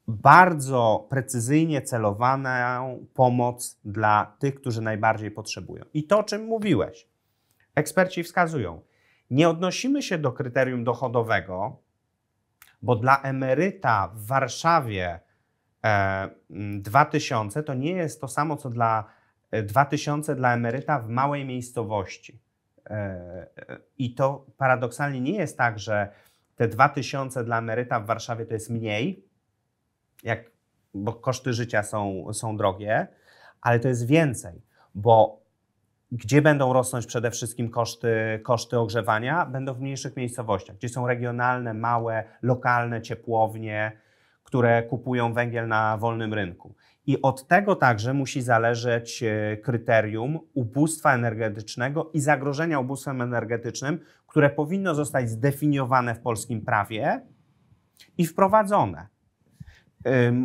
bardzo precyzyjnie celowaną pomoc dla tych, którzy najbardziej potrzebują. I to, o czym mówiłeś, eksperci wskazują, nie odnosimy się do kryterium dochodowego, bo dla emeryta w Warszawie e, 2000 to nie jest to samo, co dla 2000 e, dla emeryta w małej miejscowości. E, e, I to paradoksalnie nie jest tak, że te 2000 dla emeryta w Warszawie to jest mniej, jak, bo koszty życia są, są drogie, ale to jest więcej, bo gdzie będą rosnąć przede wszystkim koszty, koszty ogrzewania, będą w mniejszych miejscowościach, gdzie są regionalne, małe, lokalne ciepłownie, które kupują węgiel na wolnym rynku. I od tego także musi zależeć e, kryterium ubóstwa energetycznego i zagrożenia ubóstwem energetycznym, które powinno zostać zdefiniowane w polskim prawie i wprowadzone.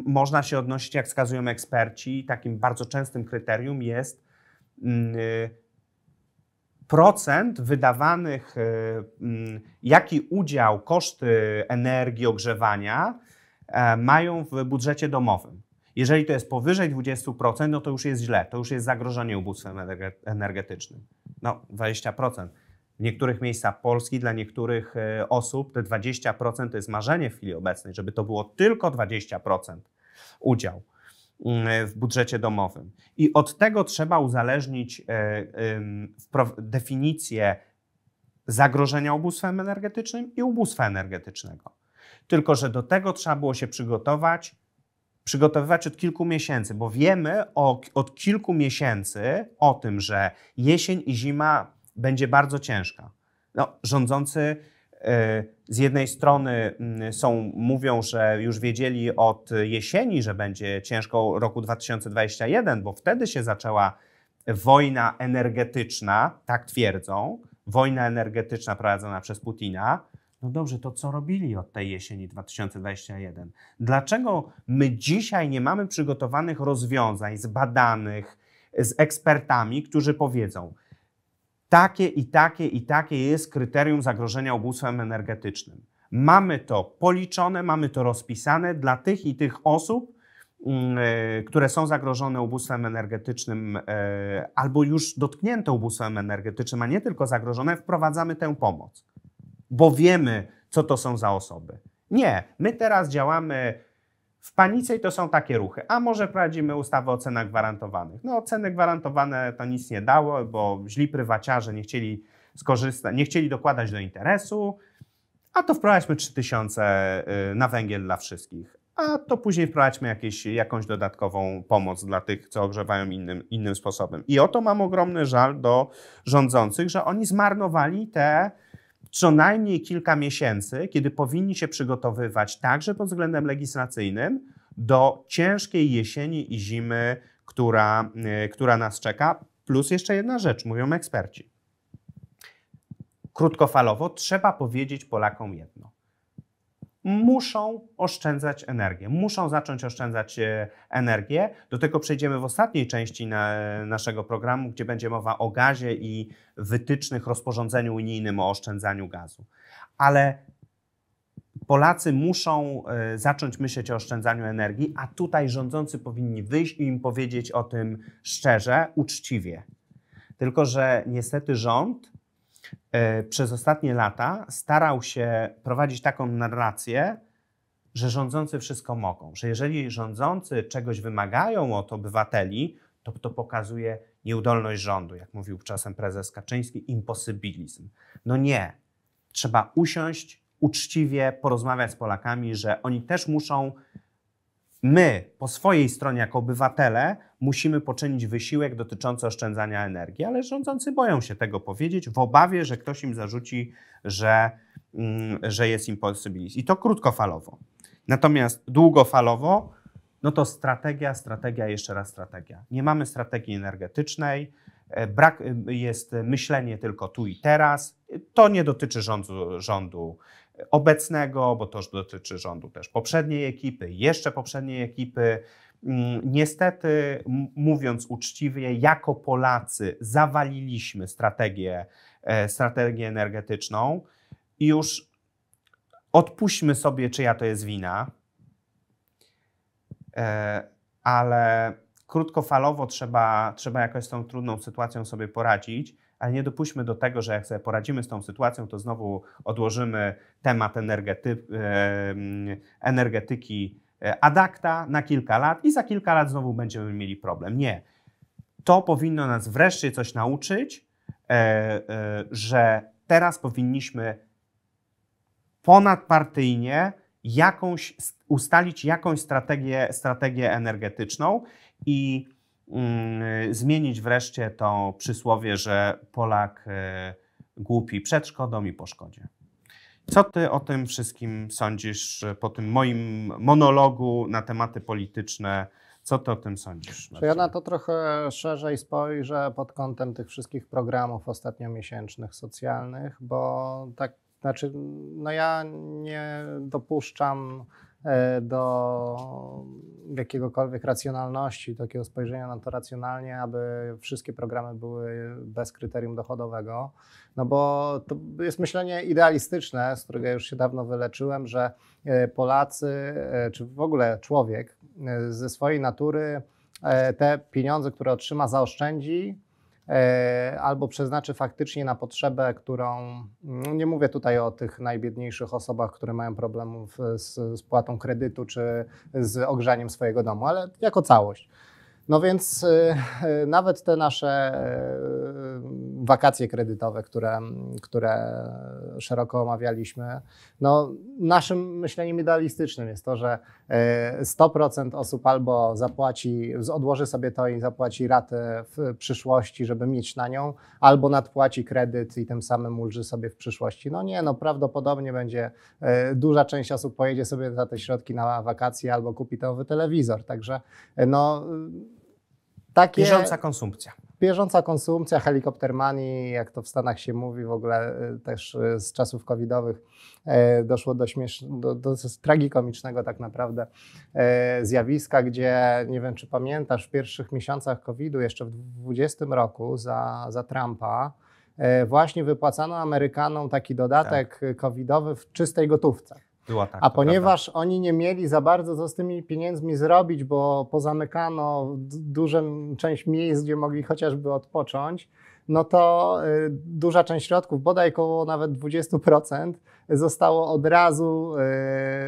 Można się odnosić, jak wskazują eksperci, takim bardzo częstym kryterium jest Mm, y, procent wydawanych, y, mm, jaki udział koszty energii, ogrzewania e, mają w budżecie domowym. Jeżeli to jest powyżej 20%, no to już jest źle, to już jest zagrożenie ubóstwem energetycznym. No, 20%. W niektórych miejscach Polski dla niektórych e, osób te 20% to jest marzenie w chwili obecnej, żeby to było tylko 20% udział. Mm, w budżecie domowym. I od tego trzeba uzależnić e, definicję zagrożenia ubóstwem energetycznym i ubóstwa energetycznego. Tylko, że do tego trzeba było się przygotować, przygotowywać od kilku miesięcy, bo wiemy o, od kilku miesięcy o tym, że jesień i zima będzie bardzo ciężka. No, rządzący E, z jednej strony mm, są, mówią, że już wiedzieli od jesieni, że będzie ciężko roku 2021, bo wtedy się zaczęła wojna energetyczna, tak twierdzą, wojna energetyczna prowadzona przez Putina. No dobrze, to co robili od tej jesieni 2021? Dlaczego my dzisiaj nie mamy przygotowanych rozwiązań zbadanych z ekspertami, którzy powiedzą, takie i takie i takie jest kryterium zagrożenia ubóstwem energetycznym. Mamy to policzone, mamy to rozpisane dla tych i tych osób, mm, e, które są zagrożone ubóstwem energetycznym e, albo już dotknięte ubóstwem energetycznym, a nie tylko zagrożone, wprowadzamy tę pomoc, bo wiemy, co to są za osoby. Nie, my teraz działamy w panice to są takie ruchy. A może wprowadzimy ustawę o cenach gwarantowanych? No, ceny gwarantowane to nic nie dało, bo źli prywaciarze nie chcieli skorzystać, nie chcieli dokładać do interesu, a to wprowadźmy 3000 y, na węgiel dla wszystkich. A to później wprowadźmy jakieś, jakąś dodatkową pomoc dla tych, co ogrzewają innym, innym sposobem. I oto mam ogromny żal do rządzących, że oni zmarnowali te co najmniej kilka miesięcy, kiedy powinni się przygotowywać także pod względem legislacyjnym do ciężkiej jesieni i zimy, która, y, która nas czeka. Plus jeszcze jedna rzecz, mówią eksperci. Krótkofalowo trzeba powiedzieć Polakom jedno muszą oszczędzać energię, muszą zacząć oszczędzać e, energię. Do tego przejdziemy w ostatniej części na naszego programu, gdzie będzie mowa o gazie i wytycznych rozporządzeniu unijnym o oszczędzaniu gazu. Ale Polacy muszą e, zacząć myśleć o oszczędzaniu energii, a tutaj rządzący powinni wyjść i im powiedzieć o tym szczerze, uczciwie. Tylko, że niestety rząd E, przez ostatnie lata starał się prowadzić taką narrację, że rządzący wszystko mogą, że jeżeli rządzący czegoś wymagają od obywateli, to to pokazuje nieudolność rządu, jak mówił czasem prezes Kaczyński, imposybilizm. No nie. Trzeba usiąść, uczciwie porozmawiać z Polakami, że oni też muszą my po swojej stronie jako obywatele musimy poczynić wysiłek dotyczący oszczędzania energii, ale rządzący boją się tego powiedzieć w obawie, że ktoś im zarzuci, że, mm, że jest impulsywizm. I to krótkofalowo. Natomiast długofalowo, no to strategia, strategia, jeszcze raz strategia. Nie mamy strategii energetycznej, e, brak, e, jest myślenie tylko tu i teraz. To nie dotyczy rządu, rządu obecnego, bo to dotyczy rządu też poprzedniej ekipy, jeszcze poprzedniej ekipy. Mm, niestety, mówiąc uczciwie, jako Polacy zawaliliśmy strategię, e, strategię energetyczną i już odpuśćmy sobie, czyja to jest wina, e, ale krótkofalowo trzeba, trzeba jakoś z tą trudną sytuacją sobie poradzić ale nie dopuśćmy do tego, że jak sobie poradzimy z tą sytuacją, to znowu odłożymy temat energety energetyki e, adakta na kilka lat i za kilka lat znowu będziemy mieli problem. Nie. To powinno nas wreszcie coś nauczyć, e, e, że teraz powinniśmy ponadpartyjnie jakąś, ustalić jakąś strategię, strategię energetyczną i Mm, zmienić wreszcie to przysłowie, że Polak e, głupi przed szkodą i po szkodzie. Co ty o tym wszystkim sądzisz po tym moim monologu na tematy polityczne? Co ty o tym sądzisz? Marcin? Ja na to trochę szerzej spojrzę pod kątem tych wszystkich programów ostatniomiesięcznych, socjalnych, bo tak, znaczy, no ja nie dopuszczam E, do jakiegokolwiek racjonalności, takiego spojrzenia na to racjonalnie, aby wszystkie programy były bez kryterium dochodowego. No bo to jest myślenie idealistyczne, z którego już się dawno wyleczyłem, że e, Polacy, e, czy w ogóle człowiek ze swojej natury te pieniądze, które otrzyma, zaoszczędzi E, albo przeznaczy faktycznie na potrzebę, którą no nie mówię tutaj o tych najbiedniejszych osobach, które mają problemów z spłatą kredytu czy z ogrzaniem swojego domu, ale jako całość. No więc e, e, nawet te nasze wakacje kredytowe, które, które szeroko omawialiśmy. No, naszym myśleniem idealistycznym jest to, że 100% e, osób albo zapłaci, odłoży sobie to i zapłaci ratę w przyszłości, żeby mieć na nią, albo nadpłaci kredyt i tym samym ulży sobie w przyszłości. No nie, no prawdopodobnie będzie e, duża część osób pojedzie sobie za te środki na wakacje albo kupi nowy telewizor. Także e, no takie bieżąca konsumpcja. Bieżąca konsumpcja, helikoptermani, jak to w Stanach się mówi, w ogóle y, też y, z czasów covidowych y, doszło do, śmiesz... do, do tragikomicznego tak naprawdę zjawiska, gdzie nie wiem, czy pamiętasz, w pierwszych miesiącach COVID-u, jeszcze w 2020 roku za, za Trumpa, właśnie wypłacano Amerykanom taki dodatek tak. covidowy w czystej gotówce była tak. A ponieważ prawda. oni nie mieli za bardzo co z tymi pieniędzmi zrobić, bo pozamykano dużą część miejsc, gdzie mogli chociażby odpocząć, no to y, duża część środków, bodaj około nawet 20%, zostało od razu,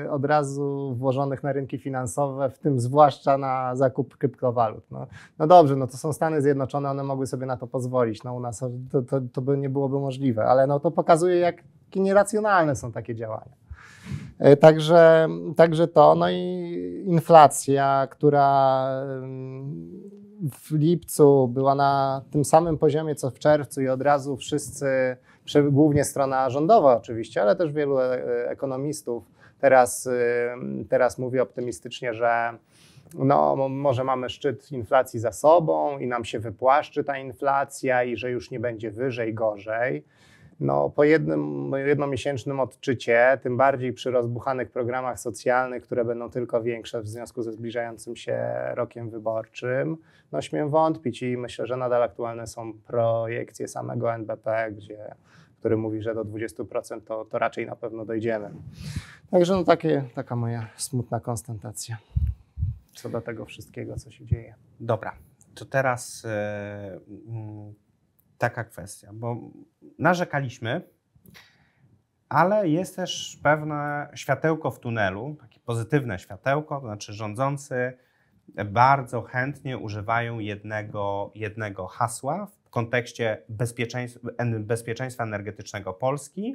y, od razu włożonych na rynki finansowe, w tym zwłaszcza na zakup kryptowalut. No, no dobrze, no to są Stany Zjednoczone, one mogły sobie na to pozwolić. No u nas to, to, to by nie byłoby możliwe, ale no to pokazuje, jak nieracjonalne są takie działania. E, także, także to, no i inflacja, która w lipcu była na tym samym poziomie co w czerwcu i od razu wszyscy, głównie strona rządowa oczywiście, ale też wielu e, ekonomistów teraz, teraz mówi optymistycznie, że no, może mamy szczyt inflacji za sobą i nam się wypłaszczy ta inflacja i że już nie będzie wyżej, gorzej no, po jednym jednomiesięcznym odczycie, tym bardziej przy rozbuchanych programach socjalnych, które będą tylko większe w związku ze zbliżającym się rokiem wyborczym, no śmiem wątpić i myślę, że nadal aktualne są projekcje samego NBP, gdzie, który mówi, że do 20% to, to raczej na pewno dojdziemy. Także no takie, taka moja smutna konstatacja co do tego wszystkiego, co się dzieje. Dobra, to teraz... Yy, taka kwestia, bo narzekaliśmy, ale jest też pewne światełko w tunelu, takie pozytywne światełko, to znaczy rządzący bardzo chętnie używają jednego, jednego hasła w kontekście bezpieczeństwa, bezpieczeństwa energetycznego Polski,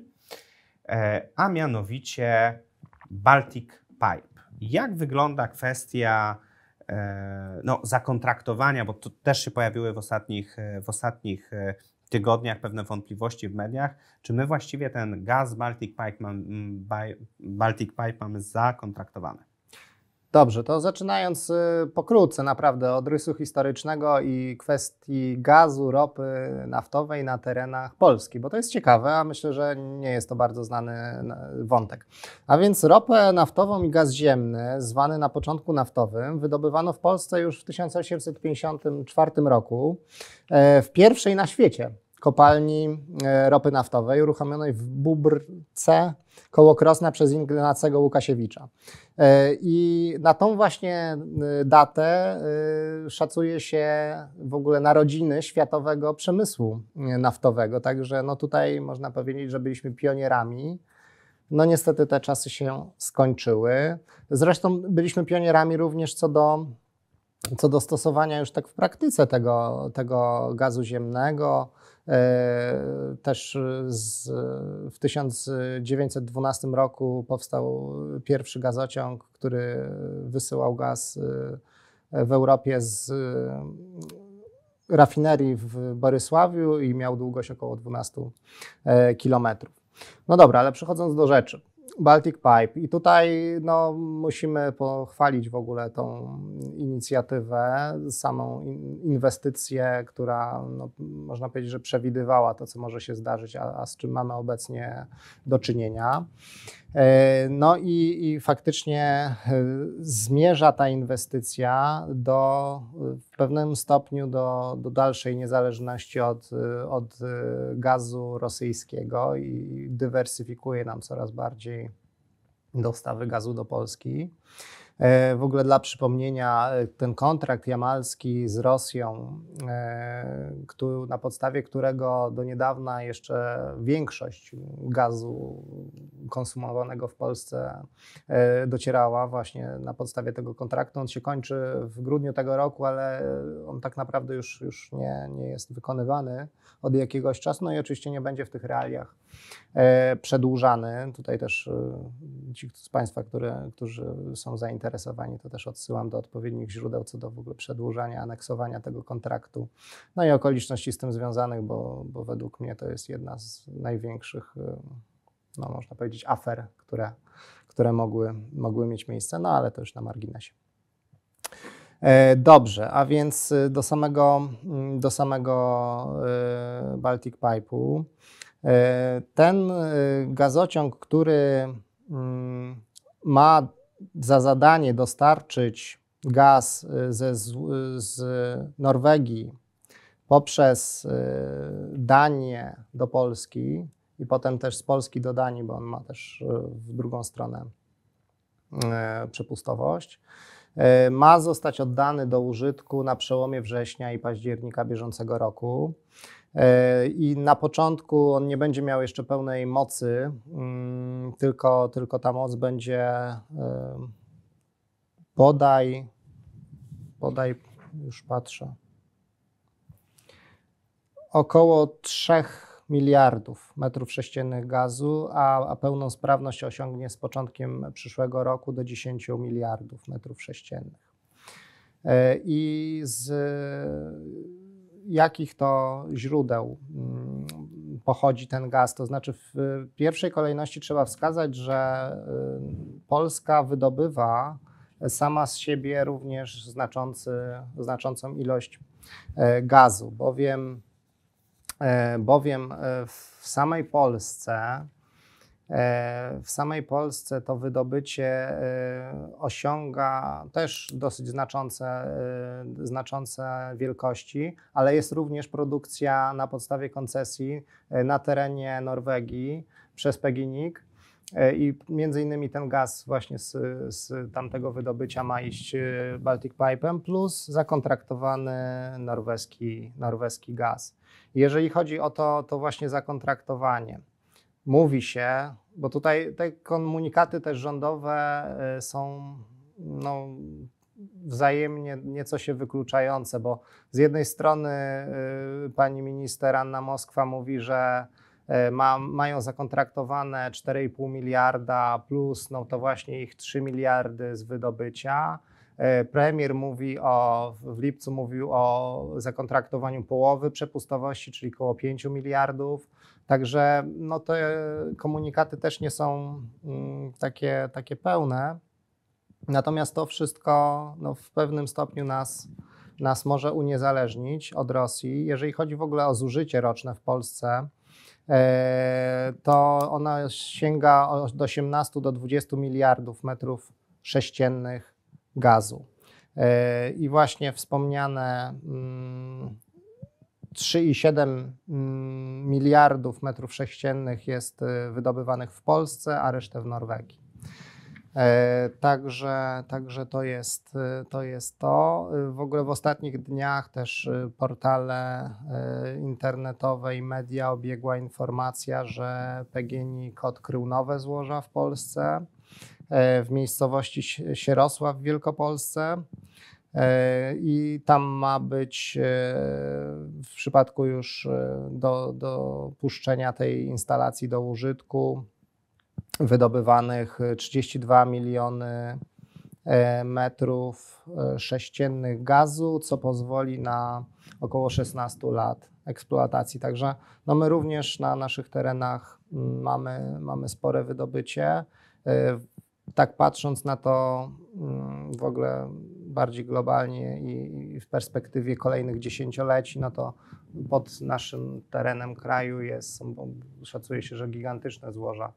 e, a mianowicie Baltic Pipe. Jak wygląda kwestia E, no, zakontraktowania, bo to też się pojawiły w ostatnich, e, w ostatnich e, tygodniach pewne wątpliwości w mediach, czy my właściwie ten gaz Baltic Pipe, Baltic Pipe mamy zakontraktowany. Dobrze, to zaczynając y, pokrótce naprawdę od rysu historycznego i kwestii gazu, ropy naftowej na terenach Polski, bo to jest ciekawe, a myślę, że nie jest to bardzo znany wątek. A więc ropę naftową i gaz ziemny, zwany na początku naftowym, wydobywano w Polsce już w 1854 roku, e, w pierwszej na świecie kopalni e, ropy naftowej uruchomionej w Bubrce koło Krosna przez Ignacego Łukasiewicza. E, I na tą właśnie e, datę szacuje się w ogóle narodziny światowego przemysłu naftowego. Także no tutaj można powiedzieć, że byliśmy pionierami. No niestety te czasy się skończyły. Zresztą byliśmy pionierami również co do, co do stosowania już tak w praktyce tego, tego gazu ziemnego. E, też z, w 1912 roku powstał pierwszy gazociąg, który wysyłał gaz e, w Europie z e, rafinerii w Borysławiu i miał długość około 12 kilometrów. No dobra, ale przechodząc do rzeczy. Baltic Pipe. I tutaj no, musimy pochwalić w ogóle tą inicjatywę, samą inwestycję, która no, można powiedzieć, że przewidywała to, co może się zdarzyć, a, a z czym mamy obecnie do czynienia. E, no i, i, faktycznie e, zmierza ta inwestycja do, w pewnym stopniu do, do dalszej niezależności od, od e, gazu rosyjskiego i dywersyfikuje nam coraz bardziej dostawy gazu do Polski. E, w ogóle dla przypomnienia, e, ten kontrakt jamalski z Rosją, e, na podstawie którego do niedawna jeszcze większość gazu konsumowanego w Polsce docierała właśnie na podstawie tego kontraktu. On się kończy w grudniu tego roku, ale on tak naprawdę już, już nie, nie jest wykonywany od jakiegoś czasu, no i oczywiście nie będzie w tych realiach e, przedłużany. Tutaj też e, ci z Państwa, które, którzy są zainteresowani, to też odsyłam do odpowiednich źródeł co do w ogóle przedłużania, aneksowania tego kontraktu, no i okoliczności z tym związanych, bo, bo według mnie to jest jedna z największych, e, no można powiedzieć, afer, które, które mogły, mogły mieć miejsce, no ale to już na marginesie. E, dobrze, a więc y, do samego, mm, do samego y, Baltic Pipe'u. E, ten y, gazociąg, który mm, ma za zadanie dostarczyć gaz ze, z Norwegii poprzez Danię do Polski i potem też z Polski do Danii, bo on ma też w drugą stronę przepustowość E, ma zostać oddany do użytku na przełomie września i października bieżącego roku. E, I na początku on nie będzie miał jeszcze pełnej mocy, mm, tylko, tylko ta moc będzie podaj, e, podaj, już patrzę, około trzech miliardów metrów sześciennych gazu, a, a pełną sprawność osiągnie z początkiem przyszłego roku do 10 miliardów metrów sześciennych. E, I z jakich to źródeł mm, pochodzi ten gaz? To znaczy, w pierwszej kolejności trzeba wskazać, że y, Polska wydobywa sama z siebie również znaczący, znaczącą ilość e, gazu, bowiem E, bowiem e, w samej Polsce e, w samej Polsce to wydobycie osiąga też dosyć znaczące, znaczące wielkości, ale jest również produkcja na podstawie koncesji na terenie Norwegii przez Peginik E, i między innymi ten gaz właśnie z, z tamtego wydobycia ma iść e, Baltic Pipe'em plus zakontraktowany norweski, norweski gaz. Jeżeli chodzi o to, to właśnie zakontraktowanie. Mówi się, bo tutaj te komunikaty też rządowe e, są no, wzajemnie nieco się wykluczające, bo z jednej strony y, pani minister Anna Moskwa mówi, że E, ma, mają zakontraktowane 4,5 miliarda plus no to właśnie ich 3 miliardy z wydobycia. E, premier mówi o, w lipcu mówił o zakontraktowaniu połowy przepustowości, czyli około 5 miliardów. Także no te komunikaty też nie są mm, takie, takie pełne. Natomiast to wszystko no, w pewnym stopniu nas, nas może uniezależnić od Rosji. Jeżeli chodzi w ogóle o zużycie roczne w Polsce, E, to ona sięga od 18 do 20 miliardów metrów sześciennych gazu. E, I właśnie wspomniane 3,7 mm, mm, miliardów metrów sześciennych jest e, wydobywanych w Polsce, a resztę w Norwegii. E, także, także to, jest, e, to jest to. E, w ogóle w ostatnich dniach też portale internetowe i media obiegła informacja, że PGNiG odkrył nowe złoża w Polsce, w miejscowości Sierosław w Wielkopolsce. I tam ma być w przypadku już do, do puszczenia tej instalacji do użytku wydobywanych 32 y, miliony e, metrów e, sześciennych gazu, co pozwoli na około 16 lat eksploatacji. Także no my również na naszych terenach mm, mamy, mamy spore wydobycie. E, tak patrząc na to mm, w ogóle bardziej globalnie i w perspektywie kolejnych dziesięcioleci, no to pod naszym terenem kraju jest, szacuje się, że gigantyczne złoża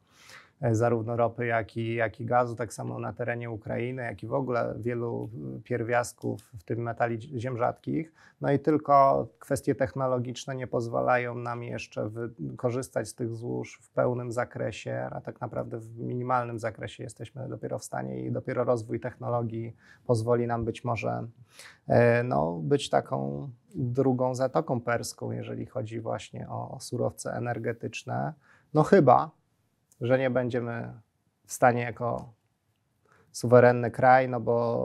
E, zarówno ropy, jak i, jak i gazu, tak samo na terenie Ukrainy, jak i w ogóle wielu e, pierwiastków, w tym metali ziem rzadkich. No i tylko kwestie technologiczne nie pozwalają nam jeszcze korzystać z tych złóż w pełnym zakresie, a tak naprawdę w minimalnym zakresie jesteśmy dopiero w stanie i dopiero rozwój technologii pozwoli nam być może e, no, być taką drugą Zatoką Perską, jeżeli chodzi właśnie o surowce energetyczne. No chyba, że nie będziemy w stanie jako suwerenny kraj, no bo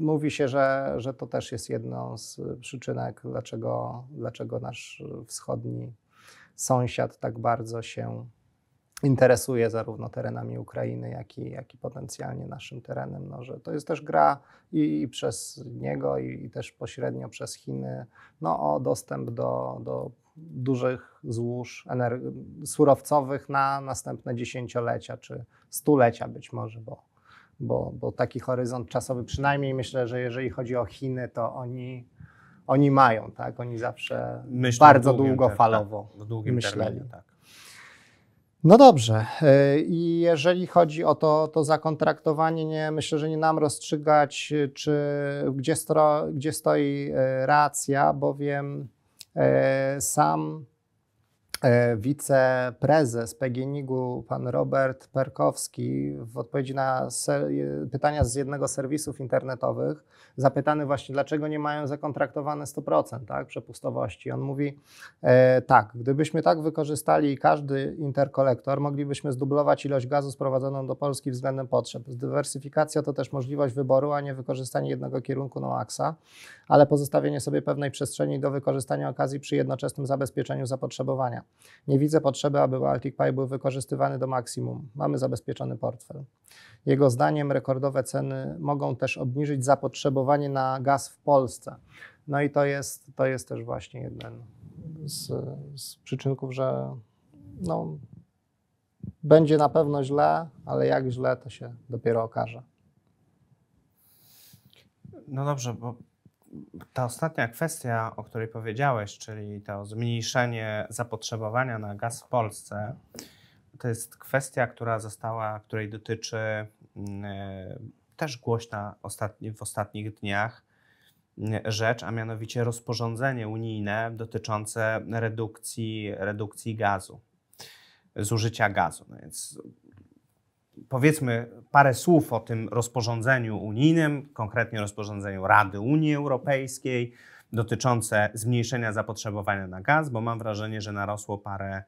mówi się, że, że to też jest jedną z przyczynek, dlaczego, dlaczego nasz wschodni sąsiad tak bardzo się interesuje zarówno terenami Ukrainy, jak i, jak i potencjalnie naszym terenem. No, że to jest też gra i, i przez niego, i, i, też pośrednio przez Chiny no, o dostęp do, do dużych złóż surowcowych na następne dziesięciolecia czy stulecia być może, bo, bo, bo taki horyzont czasowy przynajmniej myślę, że jeżeli chodzi o Chiny, to oni, oni mają, tak? Oni zawsze bardzo długofalowo tak, ter- myśleli. Tak. No dobrze. Y, I jeżeli chodzi o to, to zakontraktowanie, nie, myślę, że nie nam rozstrzygać, y, czy, gdzie, stro, gdzie stoi y, racja, bowiem E, sam E, wiceprezes PGNiG-u, pan Robert Perkowski, w odpowiedzi na pytania z jednego z serwisów internetowych, zapytany właśnie, dlaczego nie mają zakontraktowane 100% tak, przepustowości. On mówi, e, tak, gdybyśmy tak wykorzystali każdy interkolektor, moglibyśmy zdublować ilość gazu sprowadzoną do Polski względem potrzeb. Dywersyfikacja to też możliwość wyboru, a nie wykorzystanie jednego kierunku na aksa, ale pozostawienie sobie pewnej przestrzeni do wykorzystania okazji przy jednoczesnym zabezpieczeniu zapotrzebowania. Nie widzę potrzeby, aby Baltic Pipe był wykorzystywany do maksimum. Mamy zabezpieczony portfel. Jego zdaniem rekordowe ceny mogą też obniżyć zapotrzebowanie na gaz w Polsce. No i to jest, to jest też właśnie jeden z, z przyczynków, że no, będzie na pewno źle, ale jak źle, to się dopiero okaże. No dobrze, bo ta ostatnia kwestia, o której powiedziałeś, czyli to zmniejszenie zapotrzebowania na gaz w Polsce, to jest kwestia, która została, której dotyczy mm, e, też głośna w ostatnich dniach mm, rzecz, a mianowicie rozporządzenie unijne dotyczące redukcji, redukcji gazu, zużycia gazu. No więc powiedzmy parę słów o tym rozporządzeniu unijnym, konkretnie rozporządzeniu Rady Unii Europejskiej dotyczące zmniejszenia zapotrzebowania na gaz, bo mam wrażenie, że narosło parę,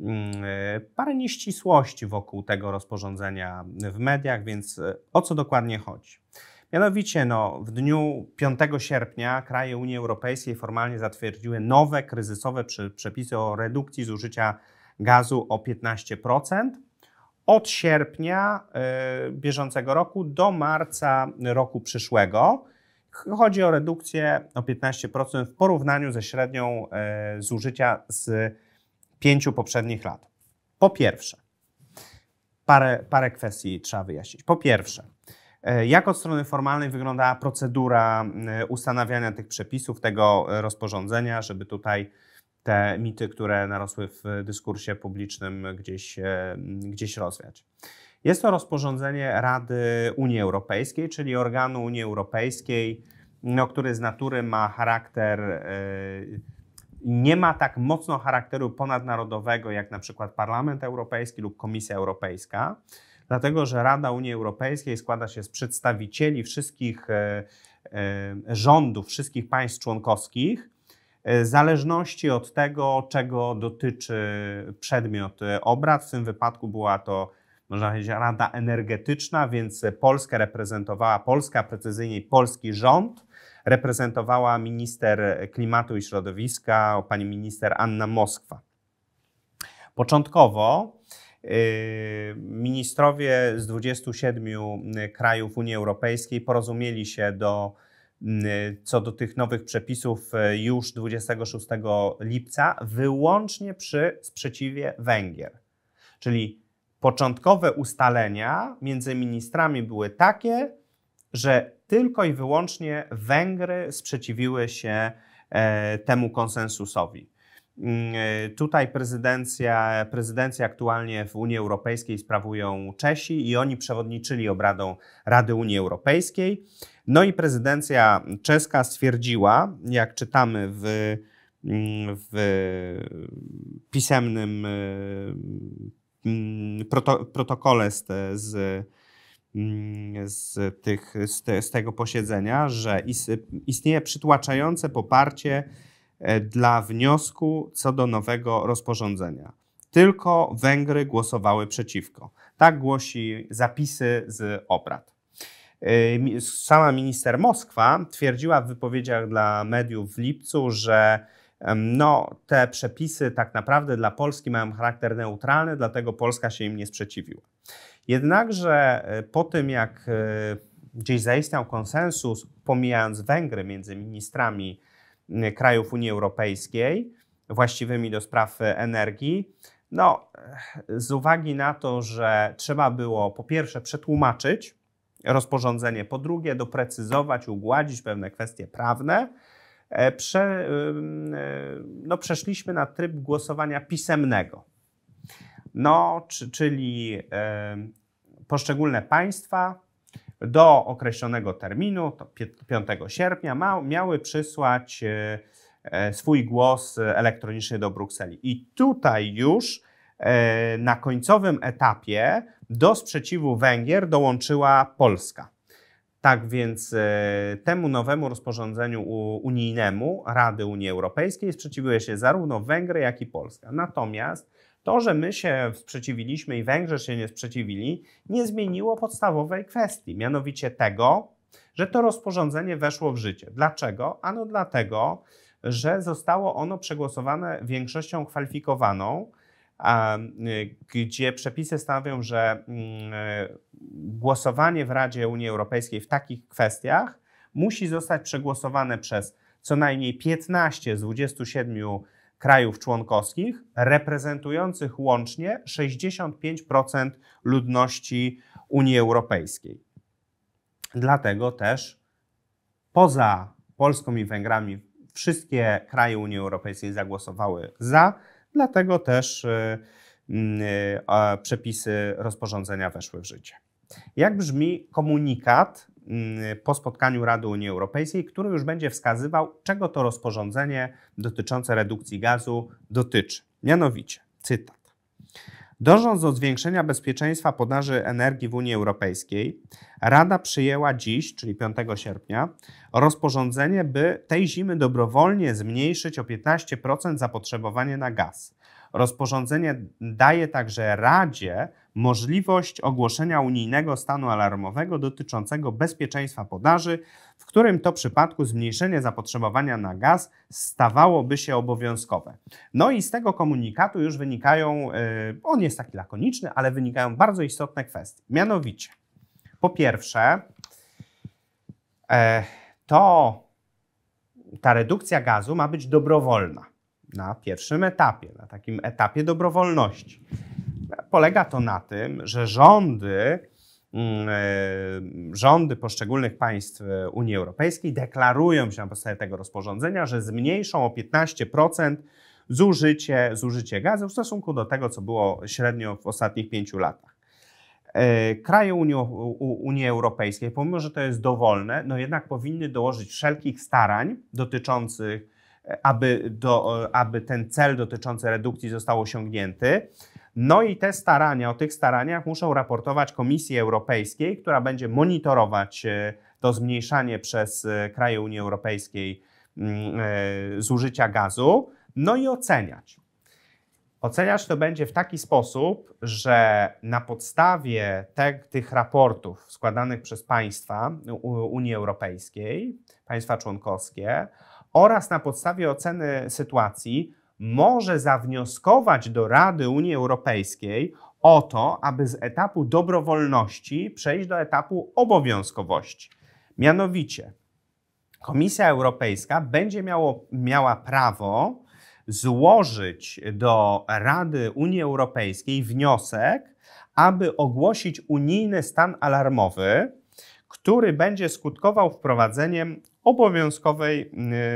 mm, e, parę nieścisłości wokół tego rozporządzenia w mediach, więc e, o co dokładnie chodzi? Mianowicie no, w dniu 5 sierpnia kraje Unii Europejskiej formalnie zatwierdziły nowe kryzysowe przepisy o redukcji zużycia gazu o 15% od sierpnia y, bieżącego roku do marca roku przyszłego. Chodzi o redukcję o 15% w porównaniu ze średnią y, zużycia z pięciu poprzednich lat. Po pierwsze, parę, parę kwestii trzeba wyjaśnić. Po pierwsze, y, jak od strony formalnej wyglądała procedura ustanawiania tych przepisów, tego rozporządzenia, żeby tutaj te mity, które narosły w dyskursie publicznym, gdzieś, e, gdzieś rozwiać. Jest to rozporządzenie Rady Unii Europejskiej, czyli organu Unii Europejskiej, no, który z natury ma charakter, e, nie ma tak mocno charakteru ponadnarodowego jak na przykład Parlament Europejski lub Komisja Europejska, dlatego że Rada Unii Europejskiej składa się z przedstawicieli wszystkich e, rządów wszystkich państw członkowskich E, w zależności od tego, czego dotyczy przedmiot e, obrad. W tym wypadku była to można powiedzieć, Rada Energetyczna, więc Polskę reprezentowała Polska, precyzyjniej polski rząd. Reprezentowała minister klimatu i środowiska, pani minister Anna Moskwa. Początkowo e, ministrowie z 27 krajów Unii Europejskiej porozumieli się do Y, co do tych nowych przepisów y, już 26 lipca wyłącznie przy sprzeciwie Węgier. Czyli początkowe ustalenia między ministrami były takie, że tylko i wyłącznie Węgry sprzeciwiły się e, temu konsensusowi. Mm, e, tutaj prezydencja, prezydencja aktualnie w Unii Europejskiej sprawują Czesi i oni przewodniczyli obradą Rady Unii Europejskiej no i prezydencja czeska stwierdziła, jak czytamy w, mm, w pisemnym e, mm, proto, protokole z, z, mm, z, tych, z, te, z tego posiedzenia, że istnieje przytłaczające poparcie e, dla wniosku co do nowego rozporządzenia. Tylko Węgry głosowały przeciwko. Tak głosi zapisy z obrad. Y, sama minister Moskwa twierdziła w wypowiedziach dla mediów w lipcu, że no, te przepisy tak naprawdę dla Polski mają charakter neutralny, dlatego Polska się im nie sprzeciwiła. Jednakże y, po tym, jak y, gdzieś zaistniał konsensus, pomijając Węgry między ministrami krajów Unii Europejskiej właściwymi do spraw energii, no, z uwagi na to, że trzeba było po pierwsze przetłumaczyć rozporządzenie. Po drugie, doprecyzować, ugładzić pewne kwestie prawne. E, prze, e, no, przeszliśmy na tryb głosowania pisemnego. No, czyli poszczególne państwa do określonego terminu, to 5 sierpnia, miały przysłać e, swój głos elektronicznie do Brukseli. I tutaj już na końcowym etapie do sprzeciwu Węgier dołączyła Polska. Tak więc e, temu nowemu rozporządzeniu unijnemu Rady Unii Europejskiej sprzeciwiły się zarówno Węgry, jak i Polska. Natomiast to, że my się sprzeciwiliśmy i Węgrzy się nie sprzeciwili, nie zmieniło podstawowej kwestii, mianowicie tego, że to rozporządzenie weszło w życie. Dlaczego? Ano dlatego, że zostało ono przegłosowane większością kwalifikowaną, Y, gdzie przepisy stanowią, że mm, głosowanie w Radzie Unii Europejskiej w takich kwestiach musi zostać przegłosowane przez co najmniej 15 z 27 krajów członkowskich, reprezentujących łącznie 65% ludności Unii Europejskiej. Dlatego też poza Polską i Węgrami wszystkie kraje Unii Europejskiej zagłosowały za, Dlatego też y, mm, y, przepisy rozporządzenia weszły w życie. Jak brzmi komunikat mm, po spotkaniu Rady Unii Europejskiej, który już będzie wskazywał, czego to rozporządzenie dotyczące redukcji gazu dotyczy? Mianowicie, cytat. Dążąc do zwiększenia bezpieczeństwa podaży energii w Unii Europejskiej, Rada przyjęła dziś, czyli 5 sierpnia, rozporządzenie, by tej zimy dobrowolnie zmniejszyć o 15% zapotrzebowanie na gaz. Rozporządzenie daje także Radzie możliwość ogłoszenia unijnego stanu alarmowego dotyczącego bezpieczeństwa podaży, w którym to przypadku zmniejszenie zapotrzebowania na gaz stawałoby się obowiązkowe. No i z tego komunikatu już wynikają, e, on jest taki lakoniczny, ale wynikają bardzo istotne kwestie. Mianowicie, po pierwsze, e, to ta redukcja gazu ma być dobrowolna na pierwszym etapie, na takim etapie dobrowolności. Polega to na tym, że rządy, mm, e, rządy poszczególnych państw Unii Europejskiej deklarują się na podstawie tego rozporządzenia, że zmniejszą o 15% zużycie, zużycie gazu w stosunku do tego, co było średnio w ostatnich pięciu latach. E, kraje Unii, Unii Europejskiej, pomimo że to jest dowolne, no jednak powinny dołożyć wszelkich starań dotyczących e, aby, do, aby ten cel dotyczący redukcji został osiągnięty. No i te starania, o tych staraniach muszą raportować Komisji Europejskiej, która będzie monitorować e, to zmniejszanie przez e, kraje Unii Europejskiej mm, e, zużycia gazu, no i oceniać. Oceniać to będzie w taki sposób, że na podstawie te, tych raportów składanych przez państwa Unii Europejskiej, państwa członkowskie oraz na podstawie oceny sytuacji może zawnioskować do Rady Unii Europejskiej o to, aby z etapu dobrowolności przejść do etapu obowiązkowości. Mianowicie Komisja Europejska będzie miało, miała prawo złożyć do Rady Unii Europejskiej wniosek, aby ogłosić unijny stan alarmowy, który będzie skutkował wprowadzeniem obowiązkowej,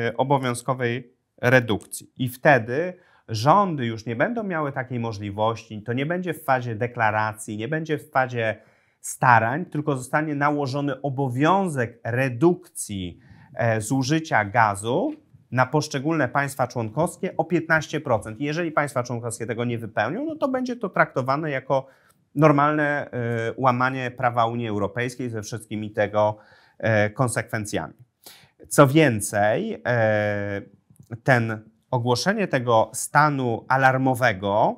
yy, obowiązkowej redukcji. I wtedy rządy już nie będą miały takiej możliwości, to nie będzie w fazie deklaracji, nie będzie w fazie starań, tylko zostanie nałożony obowiązek redukcji e, zużycia gazu na poszczególne państwa członkowskie o 15%. jeżeli państwa członkowskie tego nie wypełnią, no to będzie to traktowane jako normalne y, łamanie prawa Unii Europejskiej ze wszystkimi tego e, konsekwencjami. Co więcej, ten ogłoszenie tego stanu alarmowego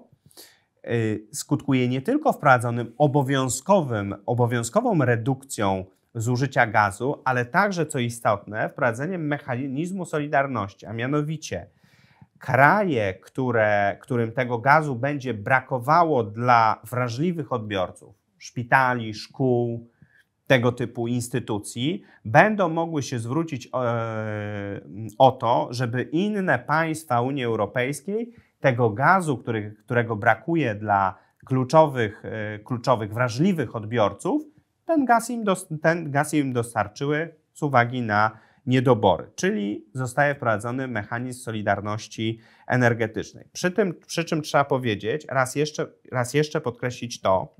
y, skutkuje nie tylko wprowadzonym obowiązkowym, obowiązkową redukcją zużycia gazu, ale także, co istotne, wprowadzeniem mechanizmu solidarności, a mianowicie kraje, które, którym tego gazu będzie brakowało dla wrażliwych odbiorców, szpitali, szkół, tego typu instytucji będą mogły się zwrócić o, e, o to, żeby inne państwa Unii Europejskiej tego gazu, który, którego brakuje dla kluczowych, e, kluczowych, wrażliwych odbiorców, ten gaz, im dost, ten gaz im dostarczyły z uwagi na niedobory, czyli zostaje wprowadzony mechanizm solidarności energetycznej. Przy, tym, przy czym trzeba powiedzieć, raz jeszcze, raz jeszcze podkreślić to,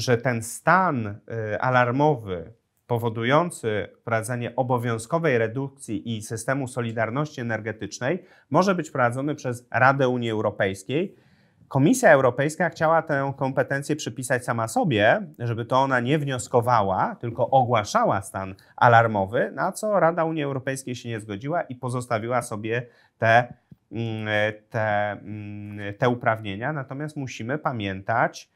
że ten stan y, alarmowy powodujący wprowadzenie obowiązkowej redukcji i systemu solidarności energetycznej może być prowadzony przez Radę Unii Europejskiej. Komisja Europejska chciała tę kompetencję przypisać sama sobie, żeby to ona nie wnioskowała, tylko ogłaszała stan alarmowy, na co Rada Unii Europejskiej się nie zgodziła i pozostawiła sobie te, mm, te, mm, te uprawnienia. Natomiast musimy pamiętać,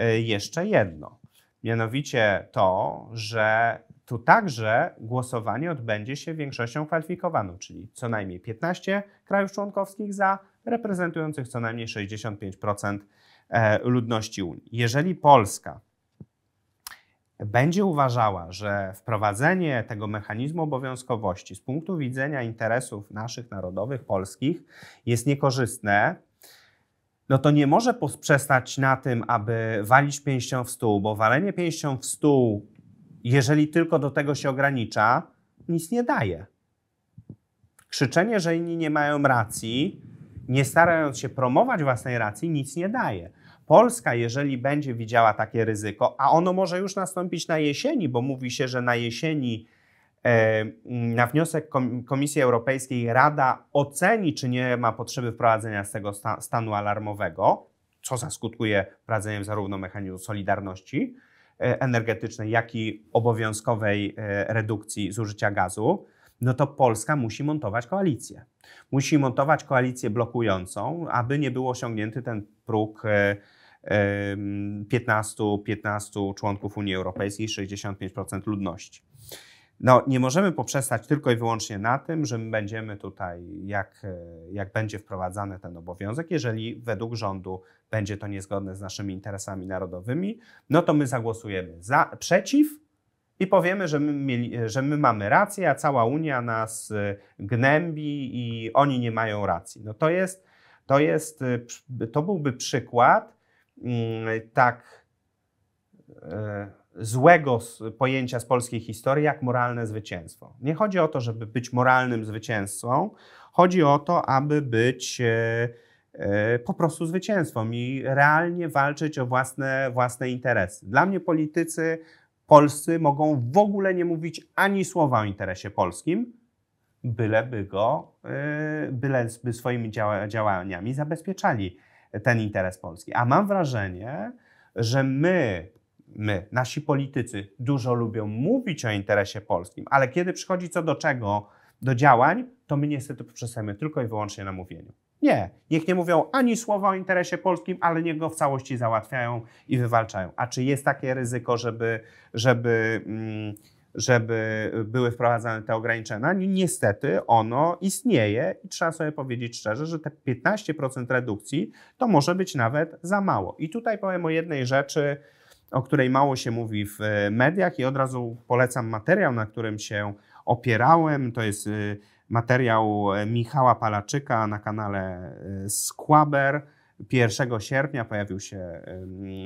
E, jeszcze jedno. Mianowicie to, że tu także głosowanie odbędzie się większością kwalifikowaną, czyli co najmniej 15 krajów członkowskich za, reprezentujących co najmniej 65% e, ludności Unii. Jeżeli Polska będzie uważała, że wprowadzenie tego mechanizmu obowiązkowości z punktu widzenia interesów naszych narodowych, polskich, jest niekorzystne, no to nie może poprzestać na tym, aby walić pięścią w stół, bo walenie pięścią w stół, jeżeli tylko do tego się ogranicza, nic nie daje. Krzyczenie, że inni nie mają racji, nie starając się promować własnej racji, nic nie daje. Polska, jeżeli będzie widziała takie ryzyko, a ono może już nastąpić na jesieni, bo mówi się, że na jesieni E, mm, na wniosek Komisji Europejskiej Rada oceni, czy nie ma potrzeby wprowadzenia z tego stanu alarmowego, co zaskutkuje wprowadzeniem zarówno mechanizmu solidarności e, energetycznej, jak i obowiązkowej e, redukcji zużycia gazu no to Polska musi montować koalicję. Musi montować koalicję blokującą, aby nie był osiągnięty ten próg 15, 15 członków Unii Europejskiej, 65% ludności no, nie możemy poprzestać tylko i wyłącznie na tym, że my będziemy tutaj, jak, e, jak będzie wprowadzany ten obowiązek, jeżeli według rządu będzie to niezgodne z naszymi interesami narodowymi, no to my zagłosujemy za, przeciw i powiemy, że my, mieli, e, że my mamy rację, a cała Unia nas e, gnębi i oni nie mają racji. No to jest, to jest, to byłby przykład mm, tak. Yy, złego pojęcia z polskiej historii jak moralne zwycięstwo. Nie chodzi o to, żeby być moralnym zwycięzcą, chodzi o to, aby być e, e, po prostu zwycięstwem i realnie walczyć o własne, własne interesy. Dla mnie politycy polscy mogą w ogóle nie mówić ani słowa o interesie polskim, byleby go, e, byleby swoimi działaniami zabezpieczali ten interes Polski. A mam wrażenie, że my, my, nasi politycy, dużo lubią mówić o interesie polskim, ale kiedy przychodzi co do czego, do działań, to my niestety poprzestajemy tylko i wyłącznie na mówieniu. Nie, niech nie mówią ani słowa o interesie polskim, ale niech go w całości załatwiają i wywalczają. A czy jest takie ryzyko, żeby, żeby, mm, żeby były wprowadzane te ograniczenia? No, niestety ono istnieje i trzeba sobie powiedzieć szczerze, że te 15% redukcji to może być nawet za mało. I tutaj powiem o jednej rzeczy, o której mało się mówi w e, mediach i od razu polecam materiał, na którym się opierałem. To jest e, materiał e, Michała Palaczyka na kanale Squaber. 1 sierpnia pojawił się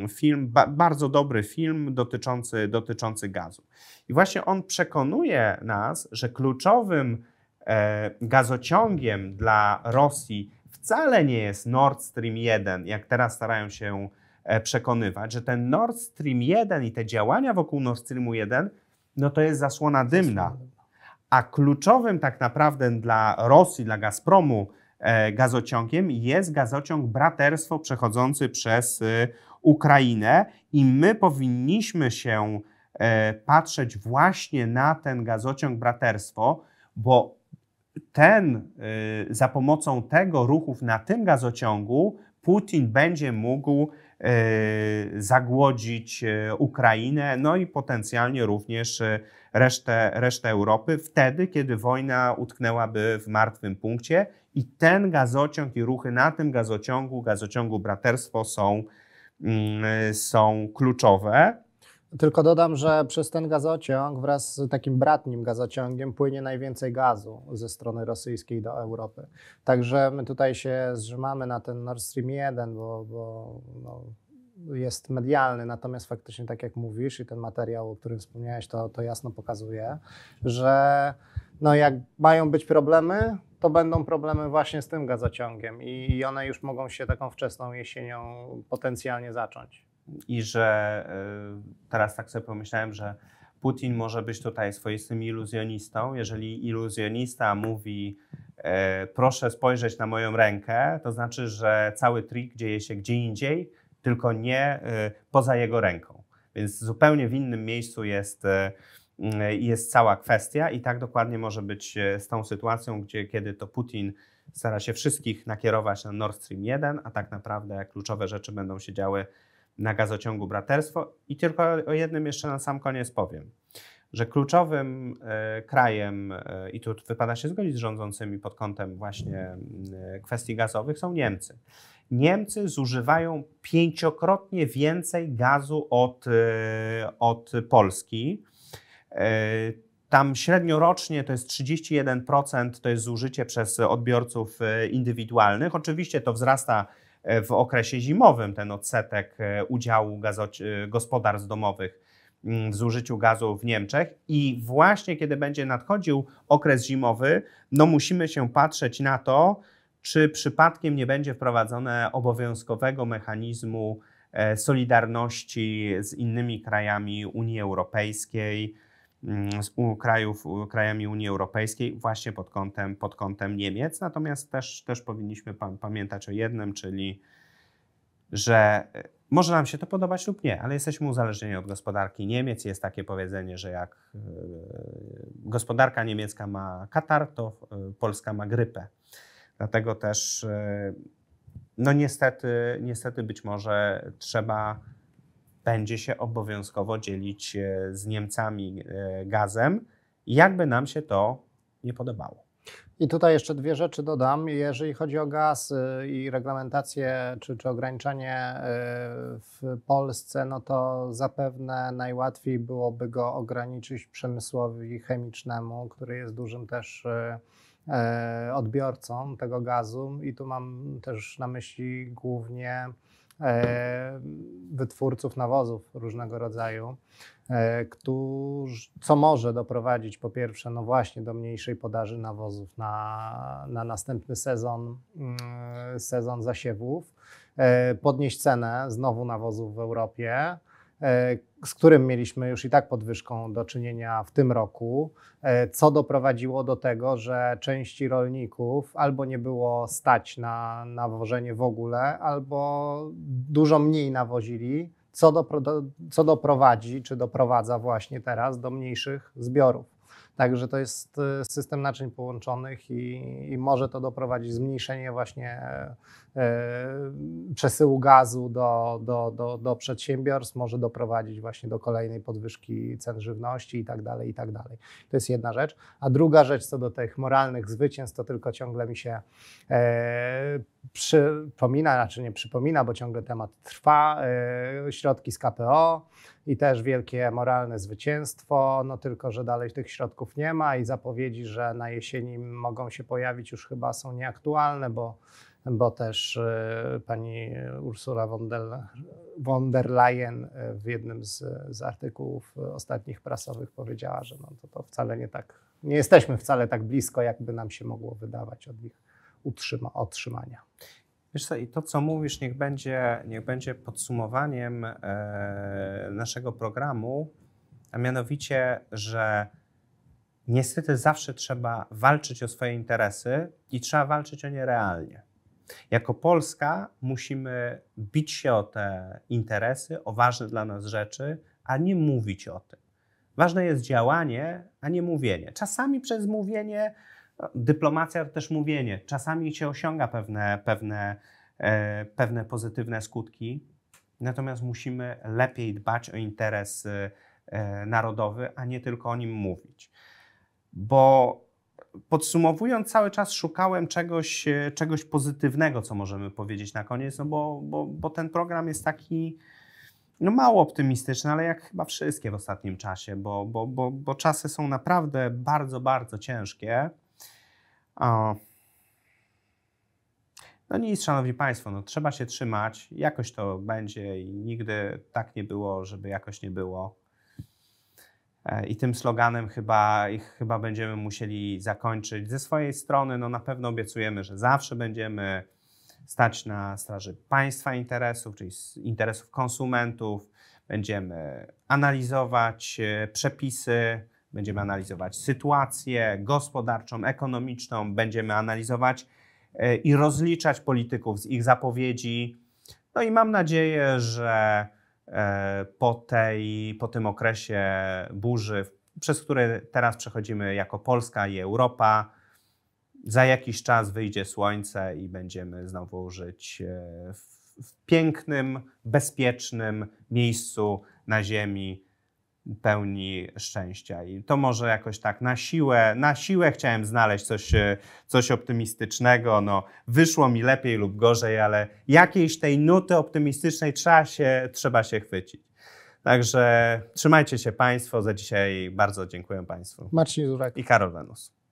film, ba bardzo dobry film dotyczący, dotyczący gazu. I właśnie on przekonuje nas, że kluczowym e, gazociągiem dla Rosji wcale nie jest Nord Stream 1, jak teraz starają się E, przekonywać, że ten Nord Stream 1 i te działania wokół Nord Streamu 1, no to jest zasłona dymna. A kluczowym tak naprawdę dla Rosji, dla Gazpromu e, gazociągiem jest gazociąg braterstwo przechodzący przez y, Ukrainę i my powinniśmy się e, patrzeć właśnie na ten gazociąg braterstwo, bo ten, y, za pomocą tego ruchów na tym gazociągu Putin będzie mógł E, zagłodzić e, Ukrainę, no i potencjalnie również e, resztę, resztę Europy, wtedy, kiedy wojna utknęłaby w martwym punkcie. I ten gazociąg i ruchy na tym gazociągu, gazociągu braterstwo są, mm, są kluczowe. Tylko dodam, że przez ten gazociąg wraz z takim bratnim gazociągiem płynie najwięcej gazu ze strony rosyjskiej do Europy. Także my tutaj się zrzymamy na ten Nord Stream 1, bo, bo no, jest medialny, natomiast faktycznie tak jak mówisz i ten materiał, o którym wspomniałeś, to, to jasno pokazuje, że no, jak mają być problemy, to będą problemy właśnie z tym gazociągiem i one już mogą się taką wczesną jesienią potencjalnie zacząć. I że y, teraz tak sobie pomyślałem, że Putin może być tutaj swoistym iluzjonistą. Jeżeli iluzjonista mówi, e, proszę spojrzeć na moją rękę, to znaczy, że cały trik dzieje się gdzie indziej, tylko nie y, poza jego ręką. Więc zupełnie w innym miejscu jest, y, jest cała kwestia, i tak dokładnie może być e, z tą sytuacją, gdzie kiedy to Putin stara się wszystkich nakierować na Nord Stream 1, a tak naprawdę kluczowe rzeczy będą się działy na gazociągu Braterstwo. I tylko o jednym jeszcze na sam koniec powiem, że kluczowym e, krajem, e, i tu wypada się zgodzić z rządzącymi pod kątem właśnie e, kwestii gazowych, są Niemcy. Niemcy zużywają pięciokrotnie więcej gazu od, od Polski. Tam średnio rocznie to jest 31%, to jest zużycie przez odbiorców indywidualnych. Oczywiście to wzrasta E, w okresie zimowym ten odsetek e, udziału e, gospodarstw domowych mm, w zużyciu gazu w Niemczech i właśnie kiedy będzie nadchodził okres zimowy, no musimy się patrzeć na to, czy przypadkiem nie będzie wprowadzone obowiązkowego mechanizmu solidarności z innymi krajami Unii Europejskiej, Mm, z krajów, krajami Unii Europejskiej właśnie pod kątem, pod kątem Niemiec. Natomiast też, też powinniśmy pamiętać o jednym, czyli że e, może nam się to podobać lub nie, ale jesteśmy uzależnieni od gospodarki Niemiec. Jest takie powiedzenie, że jak e, gospodarka niemiecka ma katar, to e, Polska ma grypę. Dlatego też, no niestety, niestety być może trzeba będzie się obowiązkowo dzielić e, z Niemcami e, gazem, jakby nam się to nie podobało. I tutaj jeszcze dwie rzeczy dodam. Jeżeli chodzi o gaz e, i reglamentację czy, czy ograniczenie w Polsce, no to zapewne najłatwiej byłoby go ograniczyć przemysłowi chemicznemu, który jest dużym też odbiorcą tego gazu. I tu mam też na myśli głównie E, wytwórców nawozów różnego rodzaju, e, co może doprowadzić po pierwsze, no właśnie do mniejszej podaży nawozów na, na następny sezon, mm, sezon zasiewów, e, podnieść cenę znowu nawozów w Europie z którym mieliśmy już i tak podwyżką do czynienia w tym roku, e, co doprowadziło do tego, że części rolników albo nie było stać na nawożenie w ogóle, albo dużo mniej nawozili, co, co doprowadzi, czy doprowadza właśnie teraz do mniejszych zbiorów. Także to jest e, system naczyń połączonych i, i może to doprowadzić zmniejszenie właśnie e, e, przesyłu gazu do, do, do, do przedsiębiorstw, może doprowadzić właśnie do kolejnej podwyżki cen żywności i tak dalej, i tak dalej. To jest jedna rzecz. A druga rzecz co do tych moralnych zwycięstw, to tylko ciągle mi się przypomina, znaczy nie przypomina, bo ciągle temat trwa, e, środki z KPO i też wielkie moralne zwycięstwo, no tylko, że dalej tych środków nie ma i zapowiedzi, że na jesieni mogą się pojawić już chyba są nieaktualne, bo, bo też e, pani Ursula von der, von der Leyen e, w jednym z, z artykułów ostatnich prasowych powiedziała, że no to, to wcale nie tak, nie jesteśmy wcale tak blisko, jakby nam się mogło wydawać od nich utrzyma, otrzymania. Wiesz co, i to, co mówisz, niech będzie, niech będzie podsumowaniem e, naszego programu, a mianowicie, że niestety zawsze trzeba walczyć o swoje interesy i trzeba walczyć o nie realnie. Jako Polska musimy bić się o te interesy, o ważne dla nas rzeczy, a nie mówić o tym. Ważne jest działanie, a nie mówienie. Czasami przez mówienie Dyplomacja to też mówienie. Czasami się osiąga pewne, pewne, e, pewne pozytywne skutki, natomiast musimy lepiej dbać o interes e, narodowy, a nie tylko o nim mówić. Bo podsumowując, cały czas szukałem czegoś, e, czegoś pozytywnego, co możemy powiedzieć na koniec, no bo, bo, bo ten program jest taki no mało optymistyczny, ale jak chyba wszystkie w ostatnim czasie, bo, bo, bo, bo czasy są naprawdę bardzo, bardzo ciężkie. O. No nic, szanowni państwo, no trzeba się trzymać. Jakoś to będzie i nigdy tak nie było, żeby jakoś nie było. E, I tym sloganem chyba, ich chyba będziemy musieli zakończyć. Ze swojej strony no na pewno obiecujemy, że zawsze będziemy stać na straży państwa interesów, czyli interesów konsumentów. Będziemy analizować e, przepisy, Będziemy analizować sytuację gospodarczą, ekonomiczną, będziemy analizować e, i rozliczać polityków z ich zapowiedzi. No i mam nadzieję, że e, po, tej, po tym okresie burzy, przez który teraz przechodzimy jako Polska i Europa, za jakiś czas wyjdzie słońce i będziemy znowu żyć e, w, w pięknym, bezpiecznym miejscu na Ziemi, pełni szczęścia. I to może jakoś tak na siłę, na siłę chciałem znaleźć coś, e, coś optymistycznego. No, wyszło mi lepiej lub gorzej, ale jakiejś tej nuty optymistycznej trzeba się, trzeba się chwycić. Także trzymajcie się Państwo. Za dzisiaj bardzo dziękuję Państwu. Marcin Zurek. I Karol Wenus.